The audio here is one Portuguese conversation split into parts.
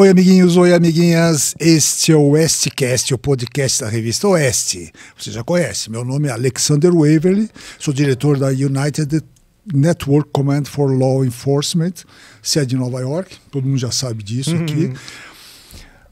Oi, amiguinhos, oi, amiguinhas. Este é o Westcast, o podcast da revista Oeste. Você já conhece. Meu nome é Alexander Waverly, sou diretor da United Network Command for Law Enforcement, sede em Nova York. Todo mundo já sabe disso uhum. aqui.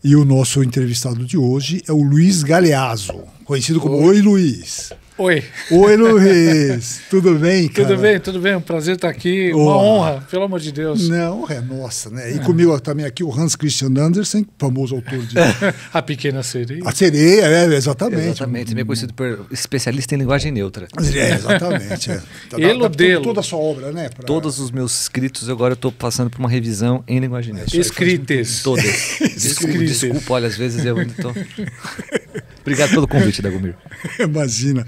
E o nosso entrevistado de hoje é o Luiz Galeazzo, conhecido como Oi, Oi Luiz. Oi. Oi, Luiz. tudo bem, cara? Tudo bem, tudo bem. É um prazer estar aqui. Oh. Uma honra, pelo amor de Deus. Não, é nossa, né? E comigo também aqui o Hans Christian Andersen, famoso autor de... A Pequena Sereia. A Sereia, é, exatamente. Exatamente. Também conhecido por especialista em linguagem neutra. É, exatamente. É. Ele odeia. Toda a sua obra, né? Pra... Todos os meus escritos, agora eu estou passando por uma revisão em linguagem neutra. Escritas. Todas. Desculpa, desculpa, olha, às vezes eu ainda estou... Obrigado pelo convite, Dagomir. Imagina.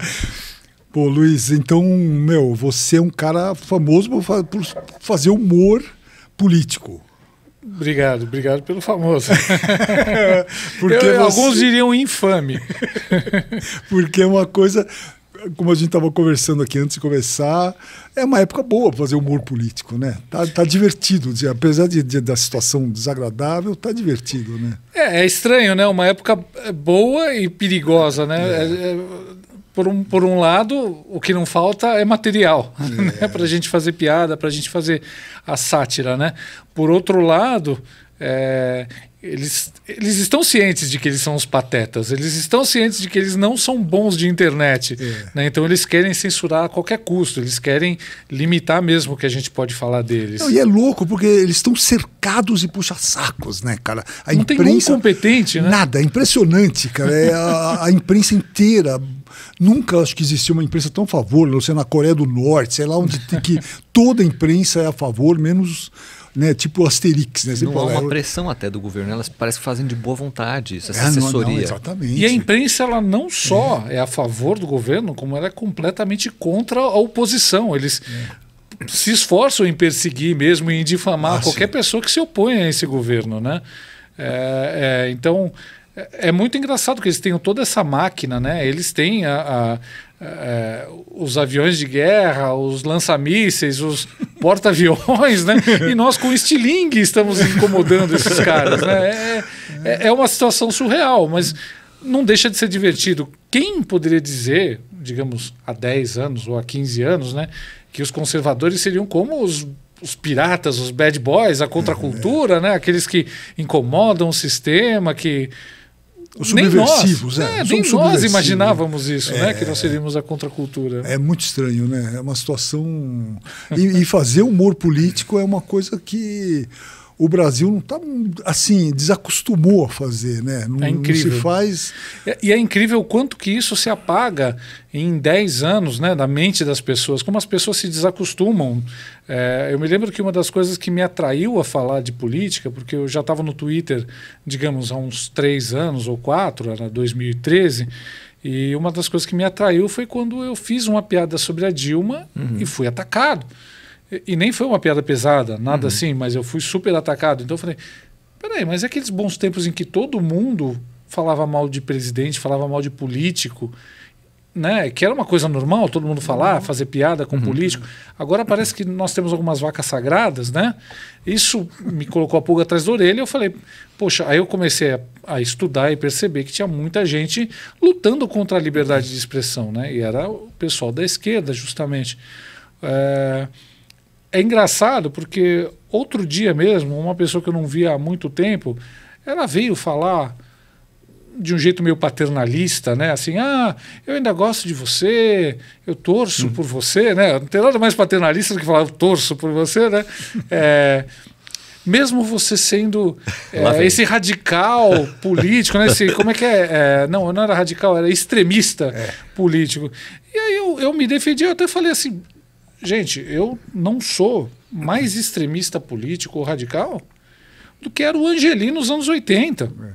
Pô, Luiz, então, meu, você é um cara famoso por fazer humor político. Obrigado, obrigado pelo famoso. Porque Eu, você... Alguns diriam infame. Porque é uma coisa como a gente estava conversando aqui antes de começar, é uma época boa para fazer humor político, né? Tá, tá divertido, apesar de, de, da situação desagradável, tá divertido, né? É, é, estranho, né? Uma época é, boa e perigosa, né? É. é. É, por, um, por um lado, o que não falta é material é. né? para a gente fazer piada, para a gente fazer a sátira, né? Por outro lado, é, eles, eles estão cientes de que eles são os patetas, eles estão cientes de que eles não são bons de internet. É. Né? Então eles querem censurar a qualquer custo, eles querem limitar mesmo o que a gente pode falar deles. Não, e é louco, porque eles estão cercados e puxa-sacos, né, cara? A não imprensa, tem um competente, né? Nada, é impressionante, cara. É a, a imprensa inteira Nunca acho que existiu uma imprensa tão a favor, não sei, na Coreia do Norte, sei lá onde tem que toda a imprensa é a favor, menos né? Tipo Asterix, né? Não há uma pressão até do governo, elas parecem que fazem de boa vontade essa é, assessoria. Não, não, exatamente. E a imprensa, ela não só é. é. a favor do governo, como ela é completamente contra a oposição. Eles é. se esforçam em perseguir mesmo, em difamar ah, qualquer sim. pessoa que se oponha a esse governo, né? É, é, então, é, é muito engraçado que eles tenham toda essa máquina, né? Eles têm a, a, a, é, os aviões de guerra, os lança-mísseis, os porta-aviões, né? E nós com estilingue estamos incomodando esses caras, né? É, é, é uma situação surreal, mas não deixa de ser divertido. Quem poderia dizer, digamos, há 10 anos ou há 15 anos, né? Que os conservadores seriam como os os piratas, os bad boys, a contracultura, uhum. né? Aqueles que incomodam o sistema, que os subversivos, nem nós, é. é nem nós imaginávamos isso, né, é, né? Que nós seríamos a contracultura. É muito estranho, né? É uma situação. e, e fazer humor político é uma coisa que o Brasil não está assim desacostumou a fazer, né? Não, é incrível. Não se faz. É, e é incrível o quanto que isso se apaga em 10 anos, né, da mente das pessoas. Como as pessoas se desacostumam. É, eu me lembro que uma das coisas que me atraiu a falar de política, porque eu já estava no Twitter, digamos, há uns três anos ou quatro, era 2013. E uma das coisas que me atraiu foi quando eu fiz uma piada sobre a Dilma uhum. e fui atacado. E, e nem foi uma piada pesada, nada uhum. assim, mas eu fui super atacado. Então eu falei: peraí, mas é aqueles bons tempos em que todo mundo falava mal de presidente, falava mal de político, né? Que era uma coisa normal, todo mundo falar, uhum. fazer piada com uhum. político. Agora parece que nós temos algumas vacas sagradas, né? Isso me colocou a pulga atrás da orelha. Eu falei, poxa, aí eu comecei a, a estudar e perceber que tinha muita gente lutando contra a liberdade de expressão, né? E era o pessoal da esquerda, justamente. É é engraçado porque outro dia mesmo, uma pessoa que eu não via há muito tempo, ela veio falar de um jeito meio paternalista, né? Assim, ah, eu ainda gosto de você, eu torço hum. por você, né? Não tem nada mais paternalista do que falar eu torço por você, né? é, mesmo você sendo é, esse radical político, né? Esse, como é que é? é? Não, eu não era radical, era extremista é. político. E aí eu, eu me defendi, eu até falei assim, Gente, eu não sou mais extremista político ou radical do que era o Angelino nos anos 80. É.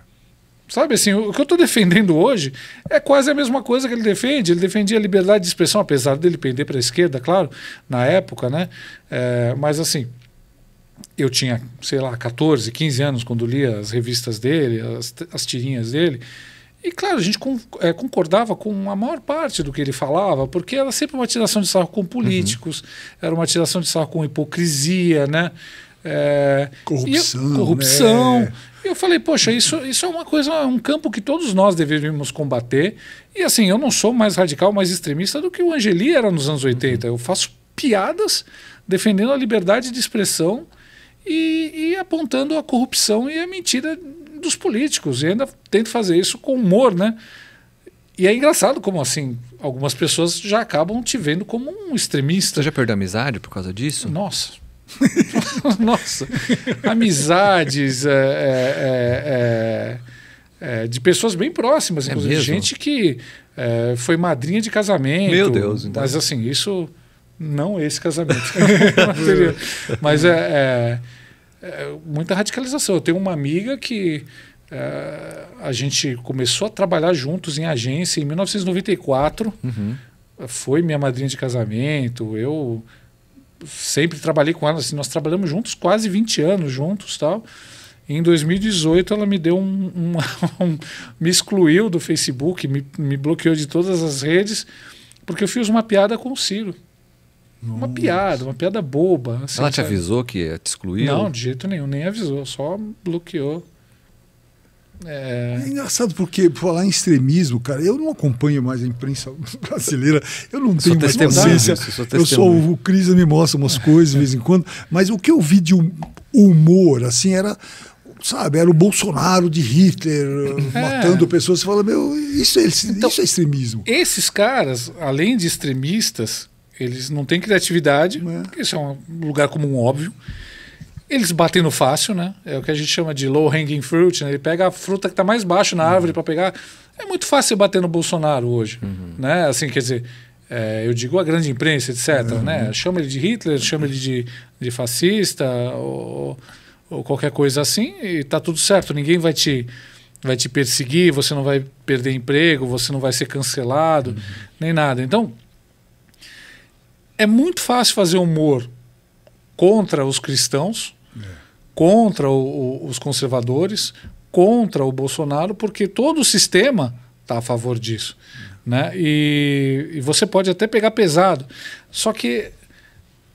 Sabe assim, o que eu estou defendendo hoje é quase a mesma coisa que ele defende. Ele defendia a liberdade de expressão, apesar dele pender para a esquerda, claro, na época, né? É, mas assim, eu tinha, sei lá, 14, 15 anos quando lia as revistas dele, as, as tirinhas dele. E claro, a gente com, é, concordava com a maior parte do que ele falava, porque era sempre uma tiração de sarro com políticos, uhum. era uma tiração de sarro com hipocrisia, né? É, corrupção. E corrupção. Né? Eu falei, poxa, isso, isso é uma coisa, um campo que todos nós deveríamos combater. E assim, eu não sou mais radical, mais extremista do que o Angeli era nos anos 80. Eu faço piadas defendendo a liberdade de expressão e, e apontando a corrupção e a mentira dos políticos e ainda tento fazer isso com humor, né? E é engraçado como assim algumas pessoas já acabam te vendo como um extremista. Você já perdeu amizade por causa disso? Nossa. Nossa. Amizades é é, é, é, é, de pessoas bem próximas, é inclusive. gente que foi madrinha de casamento. Meu Deus. Então. Mas assim, isso. Não esse casamento. mas é é, muita radicalização. Eu tenho uma amiga que é, a gente começou a trabalhar juntos em agência em 1994. Uhum. Foi minha madrinha de casamento. Eu sempre trabalhei com ela. Assim, nós trabalhamos juntos quase 20 anos juntos tal. Em 2018, ela me deu um, um, um me excluiu do Facebook, me, me bloqueou de todas as redes, porque eu fiz uma piada com o Ciro. Nossa. Uma piada, uma piada boba. Assim, Ela te sabe? avisou que ia te excluir? Não, de jeito nenhum, nem avisou, só bloqueou. É... é... engraçado porque falar em extremismo, cara, eu não acompanho mais a imprensa brasileira. Eu não tenho mais consciência. Sou eu sou o Cris me mostra umas coisas de vez em quando, mas o que eu vi de hum, humor assim era sabe, era o Bolsonaro de Hitler é. Uh, matando pessoas. Você fala, meu, isso é, então, isso é extremismo. Esses caras, além de extremistas, eles não têm criatividade, é. isso é um lugar comum óbvio. Eles batem no fácil, né? É o que a gente chama de low hanging fruit, né? Ele pega a fruta que está mais baixo na árvore uhum. para pegar. É muito fácil bater no Bolsonaro hoje, uhum. né? Assim, quer dizer, é, eu digo a grande imprensa, etc, né? uhum. né? Chama ele de Hitler, chama ele de, de fascista ou, ou qualquer coisa assim e tá tudo certo. Ninguém vai te vai te perseguir, você não vai perder emprego, você não vai ser cancelado, uhum. nem nada. Então, é muito fácil fazer humor contra os cristãos, é. contra o, o, os conservadores, contra o Bolsonaro, porque todo o sistema está a favor disso. É. Né? E, e, você pode até pegar pesado. Só que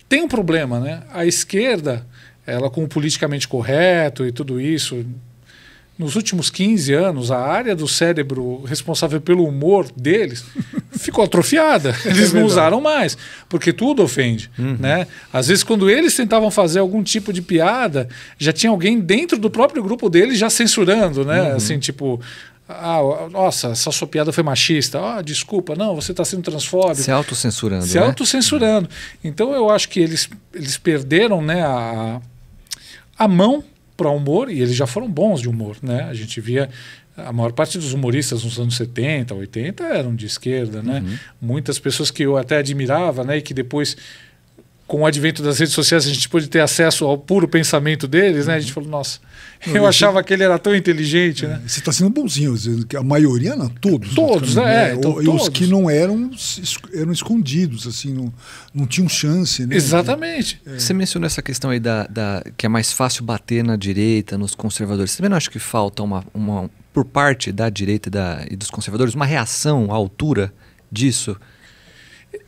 tem um problema, né? A esquerda, ela com o politicamente correto e tudo isso, nos últimos 15 anos, a área do cérebro responsável pelo humor deles ficou atrofiada. É eles é não usaram mais, porque tudo ofende. Uhum. Né? Às vezes, quando eles tentavam fazer algum tipo de piada, já tinha alguém dentro do próprio grupo deles já censurando, né? Uhum. Assim, tipo. Ah, nossa, essa sua piada foi machista. Ah, desculpa, não, você está sendo transfóbico. Se autocensurando. Se né? autocensurando. Então eu acho que eles, eles perderam né, a, a mão para humor e eles já foram bons de humor, né? A gente via a maior parte dos humoristas nos anos 70, 80 eram de esquerda, né? Uhum. Muitas pessoas que eu até admirava, né? E que depois, com o advento das redes sociais, a gente pôde ter acesso ao puro pensamento deles, uhum. né? A gente uhum. falou, nossa, eu, eu achava que ele era tão inteligente, é, né? Você está sendo bonzinho, que a maioria, não, todos. Né? Todos, né? É, então, todos. os que não eram, eram escondidos, assim, não, não tinham chance, né? Exatamente. É. Você mencionou essa questão aí da, da, que é mais fácil bater na direita, nos conservadores. Você também não acha que falta uma, uma por parte da direita e, da, e dos conservadores uma reação à altura disso?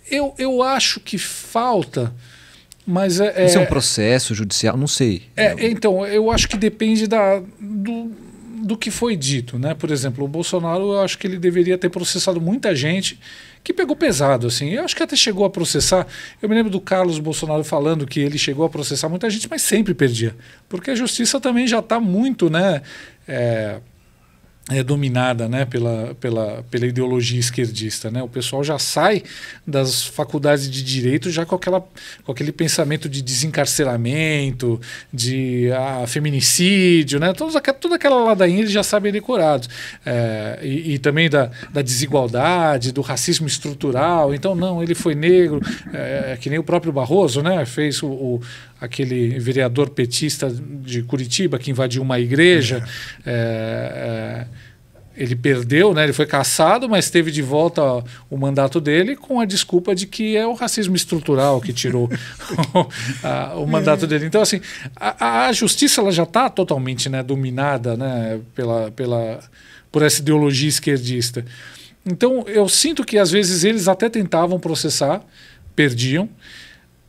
Eu, eu acho que falta, mas é. Isso é um é- processo judicial? Não sei. É, então, eu acho que depende da, do, do que foi dito, né? Por exemplo, o Bolsonaro, eu acho que ele deveria ter processado muita gente que pegou pesado, assim. Eu acho que até chegou a processar. Eu me lembro do Carlos Bolsonaro falando que ele chegou a processar muita gente, mas sempre perdia, porque a justiça também já está muito, né? É, é dominada né, pela, pela, pela ideologia esquerdista. Né? O pessoal já sai das faculdades de direito já com, aquela, com aquele pensamento de desencarceramento, de ah, feminicídio, né? Todos, toda aquela ladainha eles já sabem decorados. É, e, e, também da, da desigualdade, do racismo estrutural. Então, não, ele foi negro, é, que nem o próprio Barroso né? fez o, o aquele vereador petista de Curitiba que invadiu uma igreja. É. É, é. ele perdeu, né? ele foi caçado, mas teve de volta o mandato dele com a desculpa de que é o racismo estrutural que tirou o, o, mandato é. dele. Então, assim, a, a justiça ela já está totalmente né, dominada né, pela, pela, por essa ideologia esquerdista. Então, eu sinto que às vezes eles até tentavam processar, perdiam.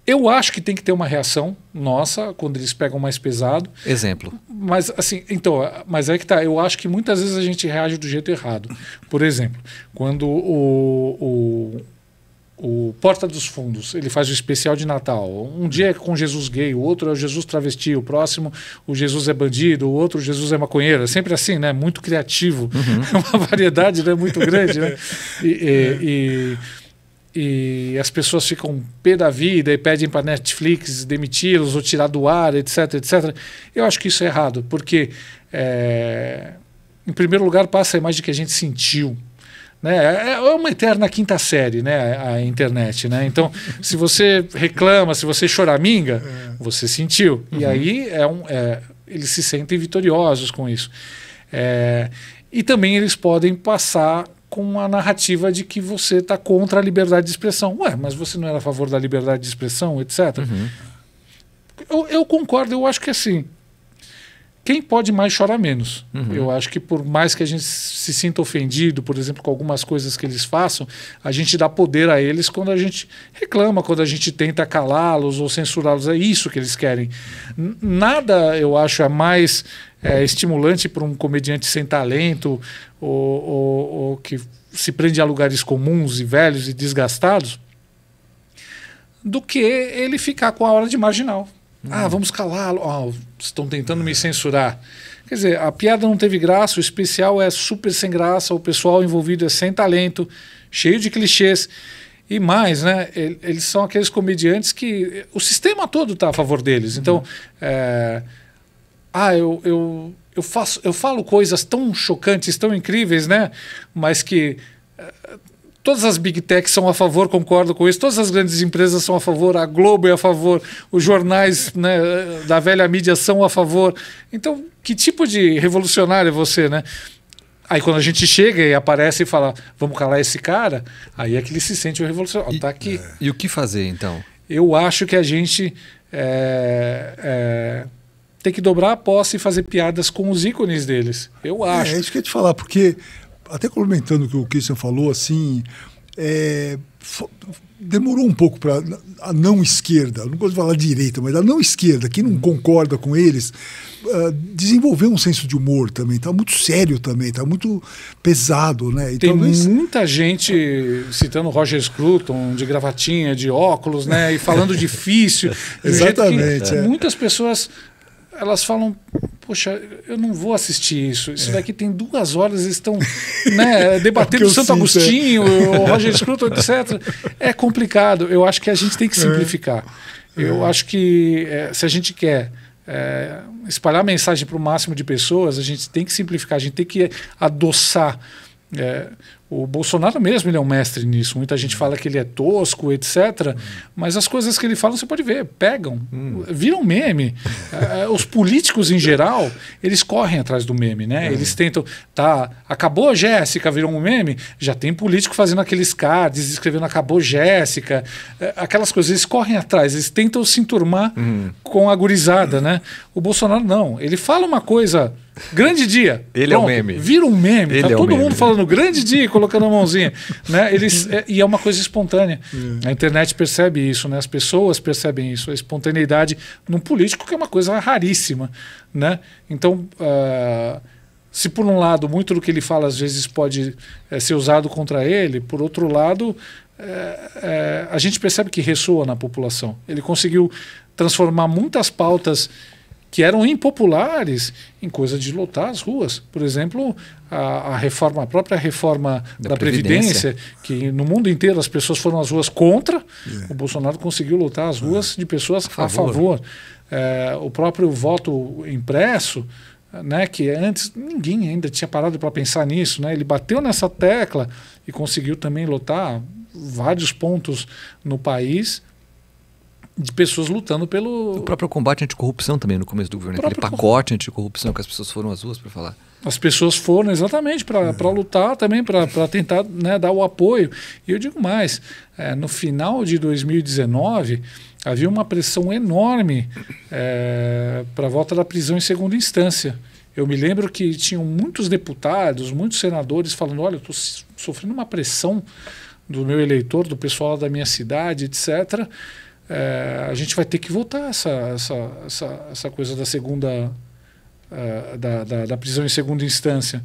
Eu acho que tem que ter uma reação nossa quando eles pegam mais pesado. Exemplo. Mas assim, então, mas é que tá. Eu acho que muitas vezes a gente reage do jeito errado. Por exemplo, quando o, o, o Porta dos Fundos ele faz o especial de Natal. Um dia é com Jesus gay, o outro é o Jesus travesti, o próximo o Jesus é bandido, o outro o Jesus é maconheiro. É sempre assim, né? Muito criativo, uhum. é uma variedade, né? Muito grande, né? e, e, é. e e as pessoas ficam pé da vida e pedem para Netflix demiti-los ou tirar do ar, etc, etc. Eu acho que isso é errado, porque é, em primeiro lugar passa a imagem que a gente sentiu. Né? É, é uma eterna quinta série, né? A internet, né? Então, se você reclama, se você choraminga, é. você sentiu. Uhum. E aí é um, é, eles se sentem vitoriosos com isso. É, e também eles podem passar com a narrativa de que você está contra a liberdade de expressão. Ué, mas você não era a favor da liberdade de expressão, etc. Uhum. Eu, eu, concordo, eu acho que assim. Quem pode mais chora menos. Uhum. Eu acho que por mais que a gente se sinta ofendido, por exemplo, com algumas coisas que eles façam, a gente dá poder a eles quando a gente reclama, quando a gente tenta calá-los ou censurá-los. É isso que eles querem. Nada, eu acho, é mais é, estimulante para um comediante sem talento ou, ou, ou que se prende a lugares comuns e velhos e desgastados do que ele ficar com a hora de marginal. Ah, hum. Ah, vamos calá-lo. Oh, estão tentando me censurar. Quer dizer, a piada não teve graça, o especial é super sem graça, o pessoal envolvido é sem talento, cheio de clichês. E mais, né? Eles são aqueles comediantes que o sistema todo está a favor deles. Então, hum. é, ah, eu, eu, eu, faço, eu falo coisas tão chocantes, tão incríveis, né? Mas que eh, todas as big techs são a favor, concordo com isso, todas as grandes empresas são a favor, a Globo é a favor, os jornais né, da velha mídia são a favor. Então, que tipo de revolucionário é você, né? Aí quando a gente chega e aparece e fala, vamos calar esse cara, aí é que ele se sente o revolucionário. E, tá aqui. É. E o que fazer, então? Eu acho que a gente... É, é, tem que dobrar a posse e fazer piadas com os ícones deles. Eu é, acho. É, isso que eu ia te falar, porque, até complementando o que o Christian falou, assim, é, demorou um pouco para a não esquerda, não gosto de falar direita, mas a não esquerda, que não concorda com eles, uh, ah, desenvolver um senso de humor também. Está muito sério também, está muito pesado. Né? E Tem talvez... muita gente citando Roger Scruton, de gravatinha, de óculos, né? e falando difícil. Exatamente. É. Muitas pessoas elas falam, poxa, eu não vou assistir isso. Isso é. daqui tem duas horas, estão né, debatendo é Santo é. Agostinho, é. o Roger Scruton, etc. É complicado. Eu acho que a gente tem que é. simplificar. Eu é. acho que se a gente quer espalhar a mensagem para o máximo de pessoas, a gente tem que simplificar, a gente tem que adoçar. O Bolsonaro mesmo ele é um mestre nisso. Muita gente fala que ele é tosco, etc. Mas as coisas que ele fala, você pode ver, pegam, hum. viram meme. É, é, os políticos em geral, eles correm atrás do meme, né? É. Eles tentam. Tá, acabou Jéssica, virou um meme. Já tem político fazendo aqueles cards, escrevendo acabou Jéssica, aquelas coisas. Eles correm atrás, eles tentam se enturmar hum. com a gurizada, né? O Bolsonaro não. Ele fala uma coisa Grande dia. Ele Pronto, é um meme. Vira um meme. Tá ele tá é todo meme. mundo falando grande dia e colocando a mãozinha. né? Eles, é, e é uma coisa espontânea. É. A internet percebe isso, né? as pessoas percebem isso, a espontaneidade num político, que é uma coisa raríssima. Né? Então, uh, se por um lado muito do que ele fala às vezes pode é, ser usado contra ele, por outro lado, eh, eh, a gente percebe que ressoa na população. Ele conseguiu transformar muitas pautas que eram impopulares em coisa de lotar as ruas. Por exemplo, a, a reforma, a própria reforma da, da Previdência. Previdência. que no mundo inteiro as pessoas foram às ruas contra, é. o Bolsonaro conseguiu lotar as ruas é. de pessoas a favor. A favor. É, o próprio voto impresso, né, que antes ninguém ainda tinha parado para pensar nisso, né? ele bateu nessa tecla e conseguiu também lotar vários pontos no país de pessoas lutando pelo. O próprio combate à anticorrupção também no começo do governo, aquele pacote anticorrupção que as pessoas foram às ruas para falar. As pessoas foram exatamente para uhum. É. lutar também, para tentar né, dar o apoio. E eu digo mais: é, no final de 2019 havia uma pressão enorme é, para a volta da prisão em segunda instância. Eu me lembro que tinham muitos deputados, muitos senadores falando: olha, estou sofrendo uma pressão do meu eleitor, do pessoal da minha cidade, etc é, a gente vai ter que voltar essa, essa, essa, essa coisa da segunda. É, da, da, da, prisão em segunda instância.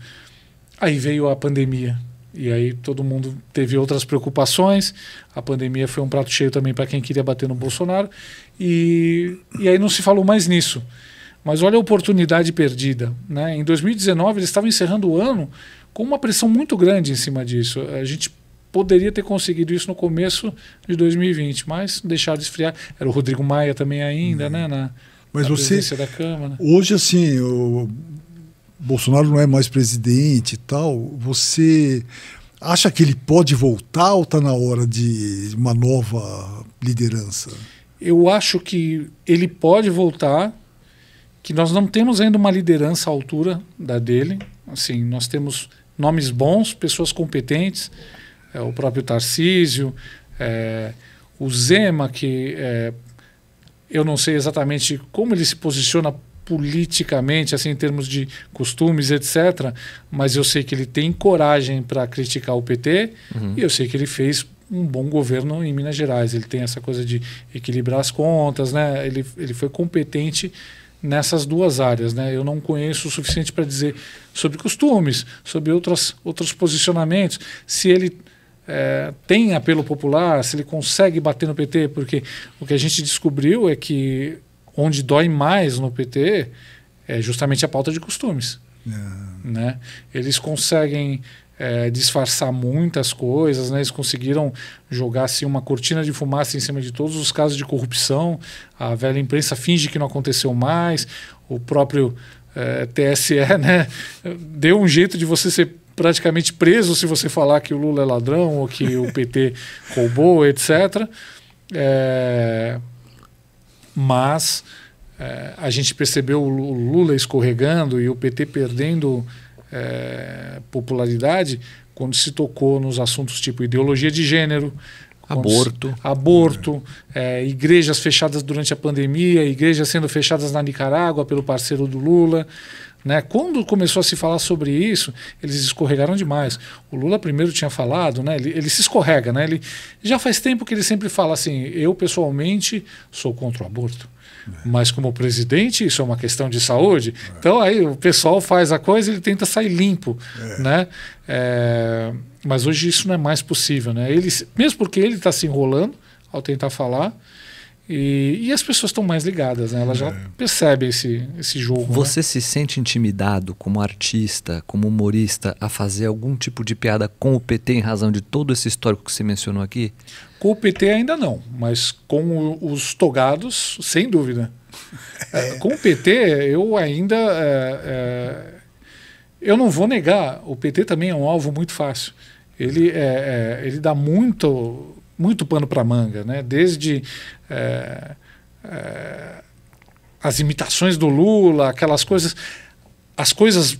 Aí veio a pandemia. E aí todo mundo teve outras preocupações. A pandemia foi um prato cheio também para quem queria bater no Bolsonaro. E, e aí não se falou mais nisso. Mas olha a oportunidade perdida. Né? Em 2019, eles estavam encerrando o ano com uma pressão muito grande em cima disso. A gente poderia ter conseguido isso no começo de 2020, mas deixaram de esfriar. Era o Rodrigo Maia também ainda, uhum. né? Na, mas na você, da Câmara. Hoje, assim, o Bolsonaro não é mais presidente e tal, você acha que ele pode voltar ou está na hora de uma nova liderança? Eu acho que ele pode voltar, que nós não temos ainda uma liderança à altura da dele. Assim, nós temos nomes bons, pessoas competentes, é, o próprio Tarcísio, é, o Zema, que é, eu não sei exatamente como ele se posiciona politicamente, assim, em termos de costumes, etc. Mas eu sei que ele tem coragem para criticar o PT uhum. e eu sei que ele fez um bom governo em Minas Gerais. Ele tem essa coisa de equilibrar as contas, né? Ele, ele foi competente nessas duas áreas, né? Eu não conheço o suficiente para dizer sobre costumes, sobre outras, outros posicionamentos. Se ele é, tem apelo popular, se ele consegue bater no PT, porque o que a gente descobriu é que onde dói mais no PT é justamente a pauta de costumes. É. Né? Eles conseguem é, disfarçar muitas coisas, né? eles conseguiram jogar assim, uma cortina de fumaça em cima de todos os casos de corrupção. A velha imprensa finge que não aconteceu mais, o próprio é, TSE né? deu um jeito de você ser praticamente preso se você falar que o Lula é ladrão ou que o PT roubou, etc. É, mas é, a gente percebeu o Lula escorregando e o PT perdendo é, popularidade quando se tocou nos assuntos tipo ideologia de gênero, aborto, se, aborto é, igrejas fechadas durante a pandemia, igrejas sendo fechadas na Nicarágua pelo parceiro do Lula. Né? Quando começou a se falar sobre isso, eles escorregaram demais. O Lula primeiro tinha falado, né? ele, ele se escorrega. Né? Ele, já faz tempo que ele sempre fala assim: eu pessoalmente sou contra o aborto. É. Mas como presidente, isso é uma questão de saúde. É. Então aí o pessoal faz a coisa e ele tenta sair limpo, é. né? É, mas hoje isso não é mais possível, né? Ele, mesmo porque ele está se enrolando ao tentar falar, e, e as pessoas estão mais ligadas, né? Elas já é. percebem esse, esse jogo. Né? Você né? se sente intimidado como artista, como humorista, a fazer algum tipo de piada com o PT em razão de todo esse histórico que você mencionou aqui? Com o PT ainda não, mas com os togados, sem dúvida. É. Com o PT, eu ainda. É, é, eu não vou negar, o PT também é um alvo muito fácil. Ele, é, é, ele dá muito muito pano para manga, né? Desde é, é, as imitações do Lula, aquelas coisas, as coisas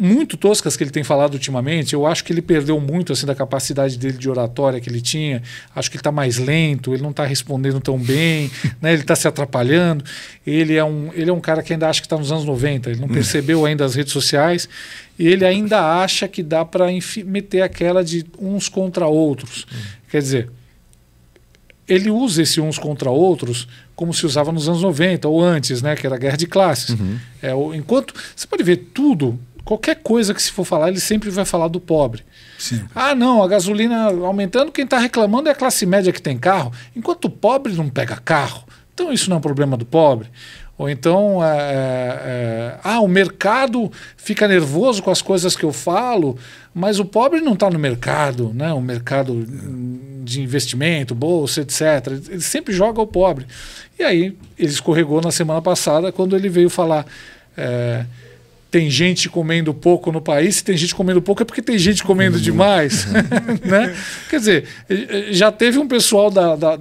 muito toscas que ele tem falado ultimamente. Eu acho que ele perdeu muito assim da capacidade dele de oratória que ele tinha. Acho que ele está mais lento, ele não está respondendo tão bem, né? ele está se atrapalhando. Ele é, um, ele é um cara que ainda acha que está nos anos 90, ele não hum. percebeu ainda as redes sociais e ele ainda acha que dá para meter aquela de uns contra outros. Hum. Quer dizer, ele usa esse uns contra outros como se usava nos anos 90 ou antes, né, que era a guerra de classes. Uhum. É, enquanto você pode ver tudo, Qualquer coisa que se for falar, ele sempre vai falar do pobre. Sim. Ah, não, a gasolina aumentando, quem está reclamando é a classe média que tem carro, enquanto o pobre não pega carro. Então isso não é um problema do pobre. Ou então, é, é, é ah, o mercado fica nervoso com as coisas que eu falo, mas o pobre não está no mercado, né? o mercado de investimento, bolsa, etc. Ele sempre joga o pobre. E aí ele escorregou na semana passada quando ele veio falar. É, tem gente comendo pouco no país, se tem gente comendo pouco é porque tem gente comendo demais. Uhum. né? Quer dizer, eh, eh, já teve um pessoal da. da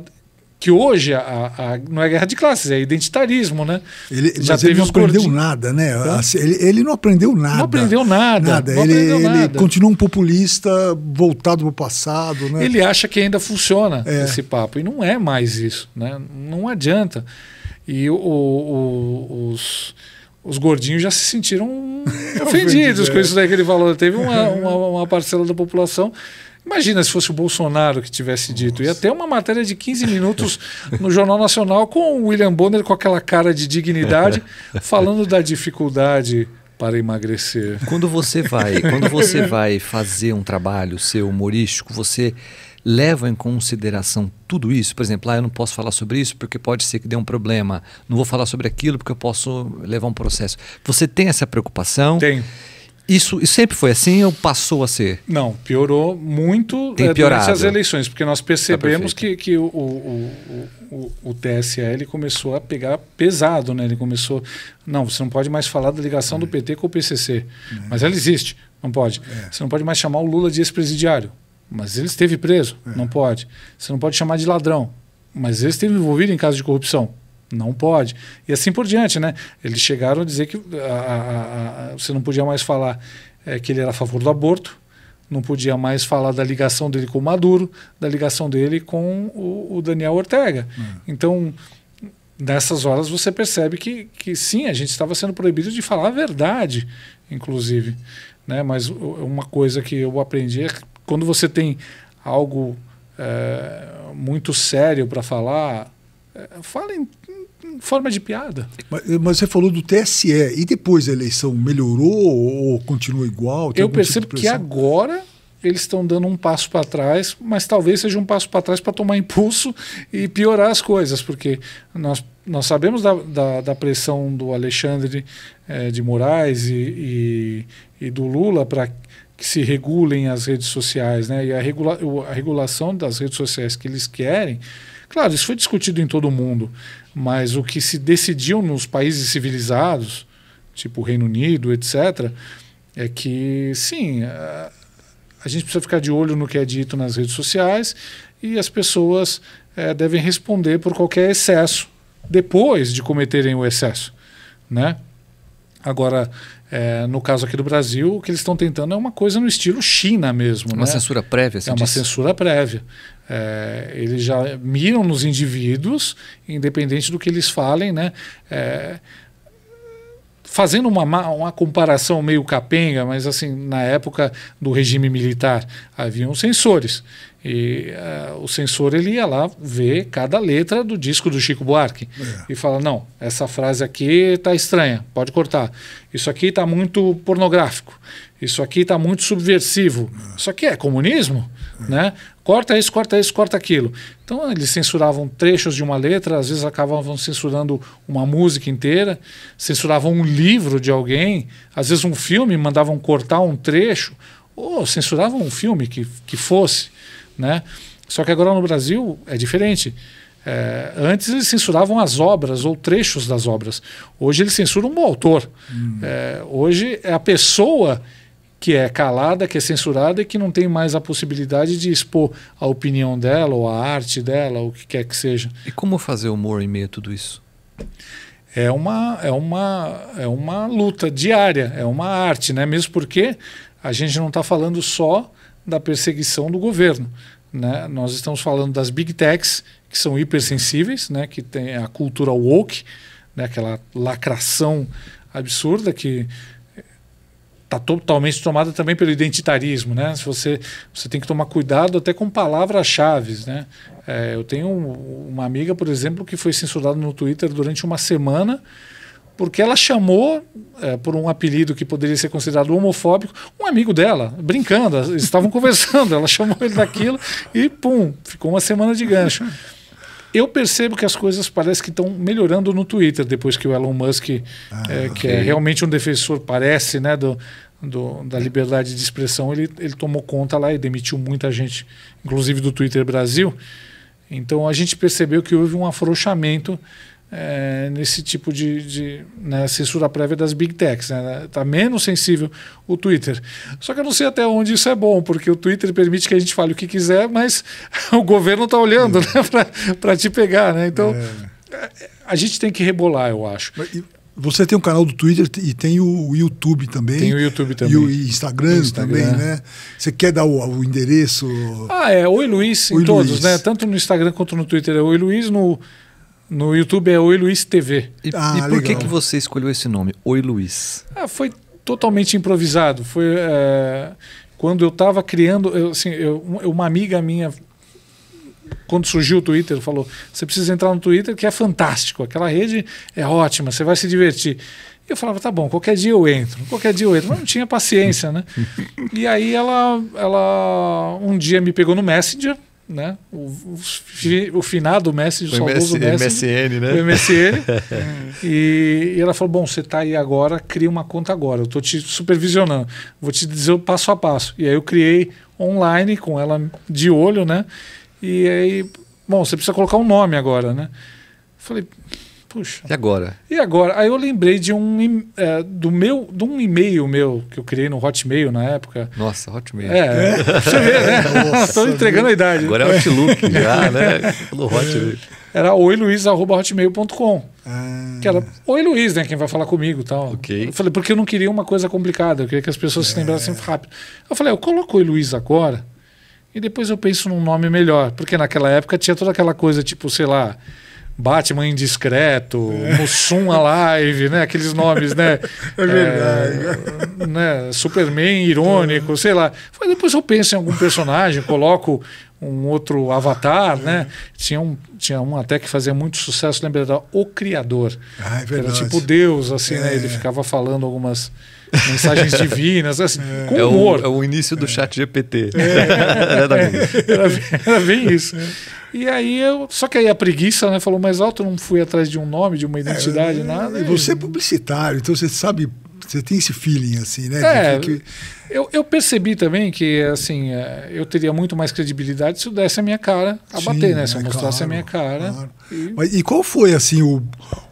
que hoje a, a, não é guerra de classes, é identitarismo, né? Ele, já mas teve ele não aprendeu cordi... nada, né? Assim, ele, ele, não aprendeu nada. Não aprendeu nada. nada. Não ele, aprendeu nada. continua um populista voltado para o passado. Né? Ele acha que ainda funciona é. esse papo. E não é mais isso. Né? Não adianta. E o, o, os os gordinhos já se sentiram ofendidos com é. isso daí que ele falou. Teve uma, uma, uma, parcela da população. Imagina se fosse o Bolsonaro que tivesse dito. Nossa. Ia ter uma matéria de 15 minutos no Jornal Nacional com o William Bonner com aquela cara de dignidade, falando da dificuldade para emagrecer. Quando você vai, quando você vai fazer um trabalho seu humorístico, você levam em consideração tudo isso? Por exemplo, ah, eu não posso falar sobre isso porque pode ser que dê um problema. Não vou falar sobre aquilo porque eu posso levar um processo. Você tem essa preocupação? Tenho. Isso sempre foi assim ou passou a ser? Não, piorou muito Tem eh, piorado. durante as eleições, porque nós tá percebemos tá que, que o, o, o, o, TSE ele começou a pegar pesado, né? Ele começou. Não, você não pode mais falar da ligação é. do PT com o PCC. É. Mas ela existe, não pode. É. Você não pode mais chamar o Lula de ex-presidiário mas ele esteve preso, é. não pode. Você não pode chamar de ladrão, mas ele esteve envolvido em caso de corrupção, não pode. E assim por diante, né? Eles chegaram a dizer que a, a, a, você não podia mais falar é, que ele era a favor do aborto, não podia mais falar da ligação dele com o Maduro, da ligação dele com o, o Daniel Ortega. É. Então, nessas horas você percebe que, que sim, a gente estava sendo proibido de falar a verdade, inclusive. Né? Mas uma coisa que eu aprendi é quando você tem algo é, muito sério para falar, é, fala em, em, forma de piada. Mas, mas, você falou do TSE. E depois a eleição, melhorou ou continua igual? Tem Eu tipo percebo tipo que agora eles estão dando um passo para trás, mas talvez seja um passo para trás para tomar impulso e piorar as coisas, porque nós, nós sabemos da, da, da pressão do Alexandre é, de Moraes e, e, e do Lula para que se regulem as redes sociais, né? E a, regula a regulação das redes sociais que eles querem, claro, isso foi discutido em todo o mundo, mas o que se decidiu nos países civilizados, tipo o Reino Unido, etc., é que sim, a, a gente precisa ficar de olho no que é dito nas redes sociais e as pessoas é, devem responder por qualquer excesso depois de cometerem o excesso, né? Agora, é, no caso aqui do Brasil, o que eles estão tentando é uma coisa no estilo China mesmo. Uma né? censura prévia, É uma disse? censura prévia. É, eles já miram nos indivíduos, independente do que eles falem, né? É, fazendo uma, uma comparação meio capenga, mas assim, na época do regime militar, haviam sensores. E uh, o sensor ele ia lá ver cada letra do disco do Chico Buarque é. e fala: não, essa frase aqui está estranha, pode cortar. Isso aqui está muito pornográfico. Isso aqui está muito subversivo. É. Isso aqui é comunismo, é. né? corta isso, corta isso, corta aquilo. Então eles censuravam trechos de uma letra, às vezes acabavam censurando uma música inteira, censuravam um livro de alguém, às vezes um filme, mandavam cortar um trecho, ou censuravam um filme que, que fosse. Né? Só que agora no Brasil é diferente. É, antes eles censuravam as obras ou trechos das obras. Hoje eles censuram o autor. Hum. É, hoje é a pessoa que é calada, que é censurada e que não tem mais a possibilidade de expor a opinião dela ou a arte dela, ou o que quer que seja. E como fazer humor em meio a tudo isso? É uma, é uma, é uma luta diária, é uma arte, né? mesmo porque a gente não está falando só da perseguição do governo. Né? Nós estamos falando das big techs, que são hipersensíveis, né? que tem a cultura woke, né? aquela lacração absurda que está totalmente tomada também pelo identitarismo, né? Se você, você tem que tomar cuidado até com palavras-chave, né? É, eu tenho uma amiga, por exemplo, que foi censurada no Twitter durante uma semana porque ela chamou é, por um apelido que poderia ser considerado homofóbico um amigo dela, brincando, estavam conversando, ela chamou ele daquilo e pum, ficou uma semana de gancho. Eu percebo que as coisas parecem que estão melhorando no Twitter depois que o Elon Musk, eh, ah, é, que é realmente um defensor, parece, né, do, do, da liberdade de expressão, ele, ele tomou conta lá e demitiu muita gente, inclusive do Twitter Brasil. Então a gente percebeu que houve um afrouxamento é, nesse tipo de, de né, censura prévia das big techs. Está né? Tá menos sensível o Twitter. Só que eu não sei até onde isso é bom, porque o Twitter permite que a gente fale o que quiser, mas o governo está olhando é. né, para te pegar. Né? Então, é. a gente tem que rebolar, eu acho. Você tem um canal do Twitter e tem o YouTube também. Tem o YouTube também. E o Instagram, Instagram. também, né? Você quer dar o, o endereço? Ah, é. Oi Luiz, Oi em Luiz. todos, né? Tanto no Instagram quanto no Twitter. É Oi Luiz no no YouTube é Oi Luiz TV. E, ah, e por legal. que, você escolheu esse nome, Oi Luiz? Ah, foi totalmente improvisado. Foi é, quando eu estava criando, eu, assim, eu, uma amiga minha quando surgiu o Twitter, falou: você precisa entrar no Twitter, que é fantástico, aquela rede é ótima, você vai se divertir. E eu falava, tá bom, qualquer dia eu entro, qualquer dia eu entro, mas não tinha paciência, né? e aí ela, ela um dia me pegou no Messenger, né? O, o, finado Messi, o, o saudoso MS, Messi. MSN, né? O MSN. É. e, e, ela falou: Bom, você está aí agora, cria uma conta agora. Eu estou te supervisionando. Vou te dizer o passo a passo. E aí eu criei online com ela de olho, né? E aí, bom, você precisa colocar um nome agora, né? Falei, puxa. E agora? E agora? Aí eu lembrei de um é, do meu, de um e-mail meu que eu criei no Hotmail na época. Nossa, Hotmail. É, é. eu ver, né? Estou entregando a idade. Agora é Outlook já, né? Pelo Hotmail. Era oiluiz.hotmail.com. Ah. Que era Oi Luiz, né? Quem vai falar comigo e tal. Okay. Eu falei, porque eu não queria uma coisa complicada, eu queria que as pessoas é. se lembrassem é. rápido. Eu falei, eu coloco Oi Luiz agora e depois eu penso num nome melhor. Porque naquela época tinha toda aquela coisa, tipo, sei lá, Batman Indiscreto, é. Mussum Alive, né? Aqueles nomes, né? É verdade. É, né? Superman Irônico, sei lá. Depois eu penso em algum personagem, coloco um outro avatar, uhum. né? Tinha um, tinha um até que fazia muito sucesso, lembra? Era o Criador. Ah, é verdade. Era tipo Deus, assim, né? é. né? Ele ficava falando algumas mensagens divinas, assim, é. com humor. É o, é o início do é. chat GPT. É. era, era, bem é. isso. E aí eu. Só que aí a preguiça, né? Falou mais alto, não fui atrás de um nome, de uma identidade, nada. E você é publicitário, então você sabe você tem esse feeling, assim, né? É, que... eu, eu percebi também que, assim, é, eu teria muito mais credibilidade se eu desse a minha cara a Sim, bater, né? Se eu é mostrasse claro, a minha cara. Claro. E... Mas, e qual foi, assim, o,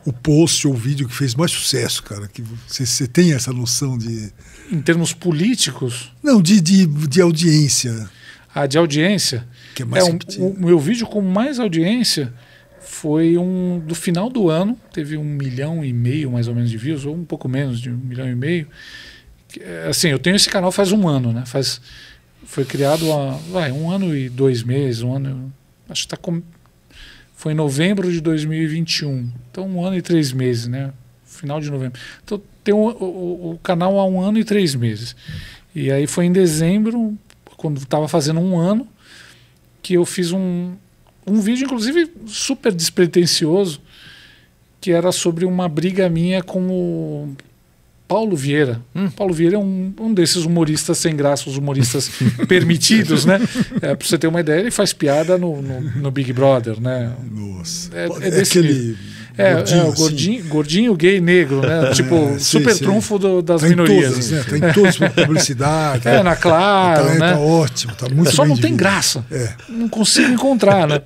o post ou o vídeo que fez mais sucesso, cara? Que você, você tem essa noção de... Em termos políticos? Não, de, de, de audiência. Ah, de audiência? Que é mais é, um, o meu vídeo com mais audiência foi um do final do ano, teve um milhão e meio mais ou menos de views, ou um pouco menos de um milhão e meio. É, assim, eu tenho esse canal faz um ano, né? Faz, foi criado há vai, um ano e dois meses, um ano. Acho que tá com, foi em novembro de 2021, então um ano e três meses, né? Final de novembro. Então tem o, o, o canal há um ano e três meses. E aí foi em dezembro, quando estava fazendo um ano, que eu fiz um, um vídeo, inclusive, super despretensioso, que era sobre uma briga minha com o Paulo Vieira. Hum. Paulo Vieira é um, um desses humoristas sem graça, os humoristas permitidos, né? É, Para você ter uma ideia, ele faz piada no, no, no Big Brother, né? Nossa. É, é, é aquele... Nível. É, é, gordinho, é, o gordinho, assim. gordinho, gay, negro, né? É, tipo, é, sim, super sim. trunfo do, das tá minorias. Tem né? Tá todos publicidade. É, na né? Claro, tá, né? Tá ótimo, tá muito Só não tem graça. É. Não consigo encontrar, né?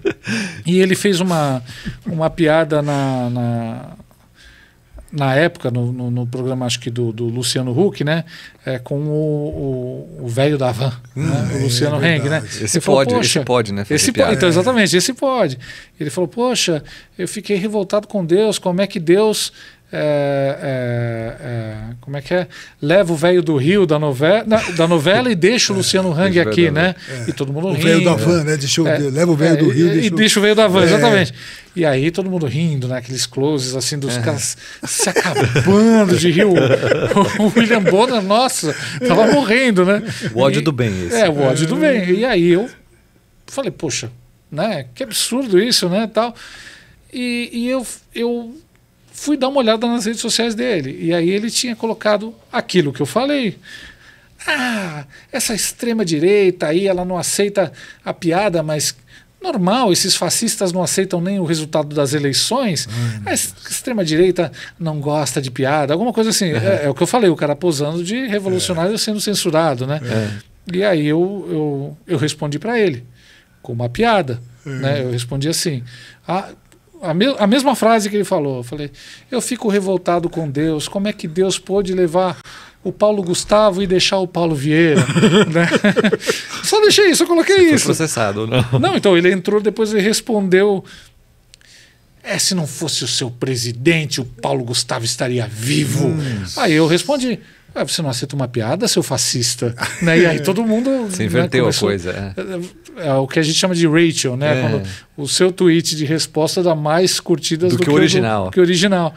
E ele fez uma, uma piada na, na na época, no, no, no, programa acho que do, do Luciano Huck, né? É, com o, o, velho da van, hum, né? o é Luciano é Heng, né? Esse ele pode, falou, esse pode, né? Esse então, é. exatamente, esse pode. Ele falou, poxa, eu fiquei revoltado com Deus, como é que Deus é, é, é, como é que é? Leva o velho do Rio da novela, da, novela e deixa o é, Luciano Hang aqui, né? E todo mundo rindo. O velho da van, né? Deixa o, é, leva o velho é, do Rio. E, e deixa o velho da van, exatamente. E aí todo mundo rindo, né? Aqueles closes assim dos caras se acabando de rir. O, William Bonner, nossa, tava morrendo, né? O ódio e, do bem, esse. É, o ódio do bem. E aí eu falei, poxa, né? Que absurdo isso, né? Tal. E, e eu, eu Fui dar uma olhada nas redes sociais dele. E aí ele tinha colocado aquilo que eu falei. Ah, essa extrema-direita aí, ela não aceita a piada, mas normal, esses fascistas não aceitam nem o resultado das eleições. A extrema-direita não gosta de piada, alguma coisa assim. É, é o que eu falei, o cara posando de revolucionário é. sendo censurado, né? É. E aí eu, eu, eu respondi para ele, com uma piada. É. Né? Eu respondi assim: ah, a, me, a mesma frase que ele falou. Eu falei, eu fico revoltado com Deus. Como é que Deus pôde levar o Paulo Gustavo e deixar o Paulo Vieira. né? Só deixei isso, eu coloquei Você isso. Foi processado, não? Né? Não, então ele entrou, depois ele respondeu. É, se não fosse o seu presidente, o Paulo Gustavo estaria vivo. Hum. Aí eu respondi. Ah, você não aceita uma piada, seu fascista. né? E aí todo mundo. Você né, inverteu né, a coisa. É. É, é. é. o que a gente chama de Rachel, né? É. o seu tweet de resposta dá mais curtidas do, do que, o original. Do, que original.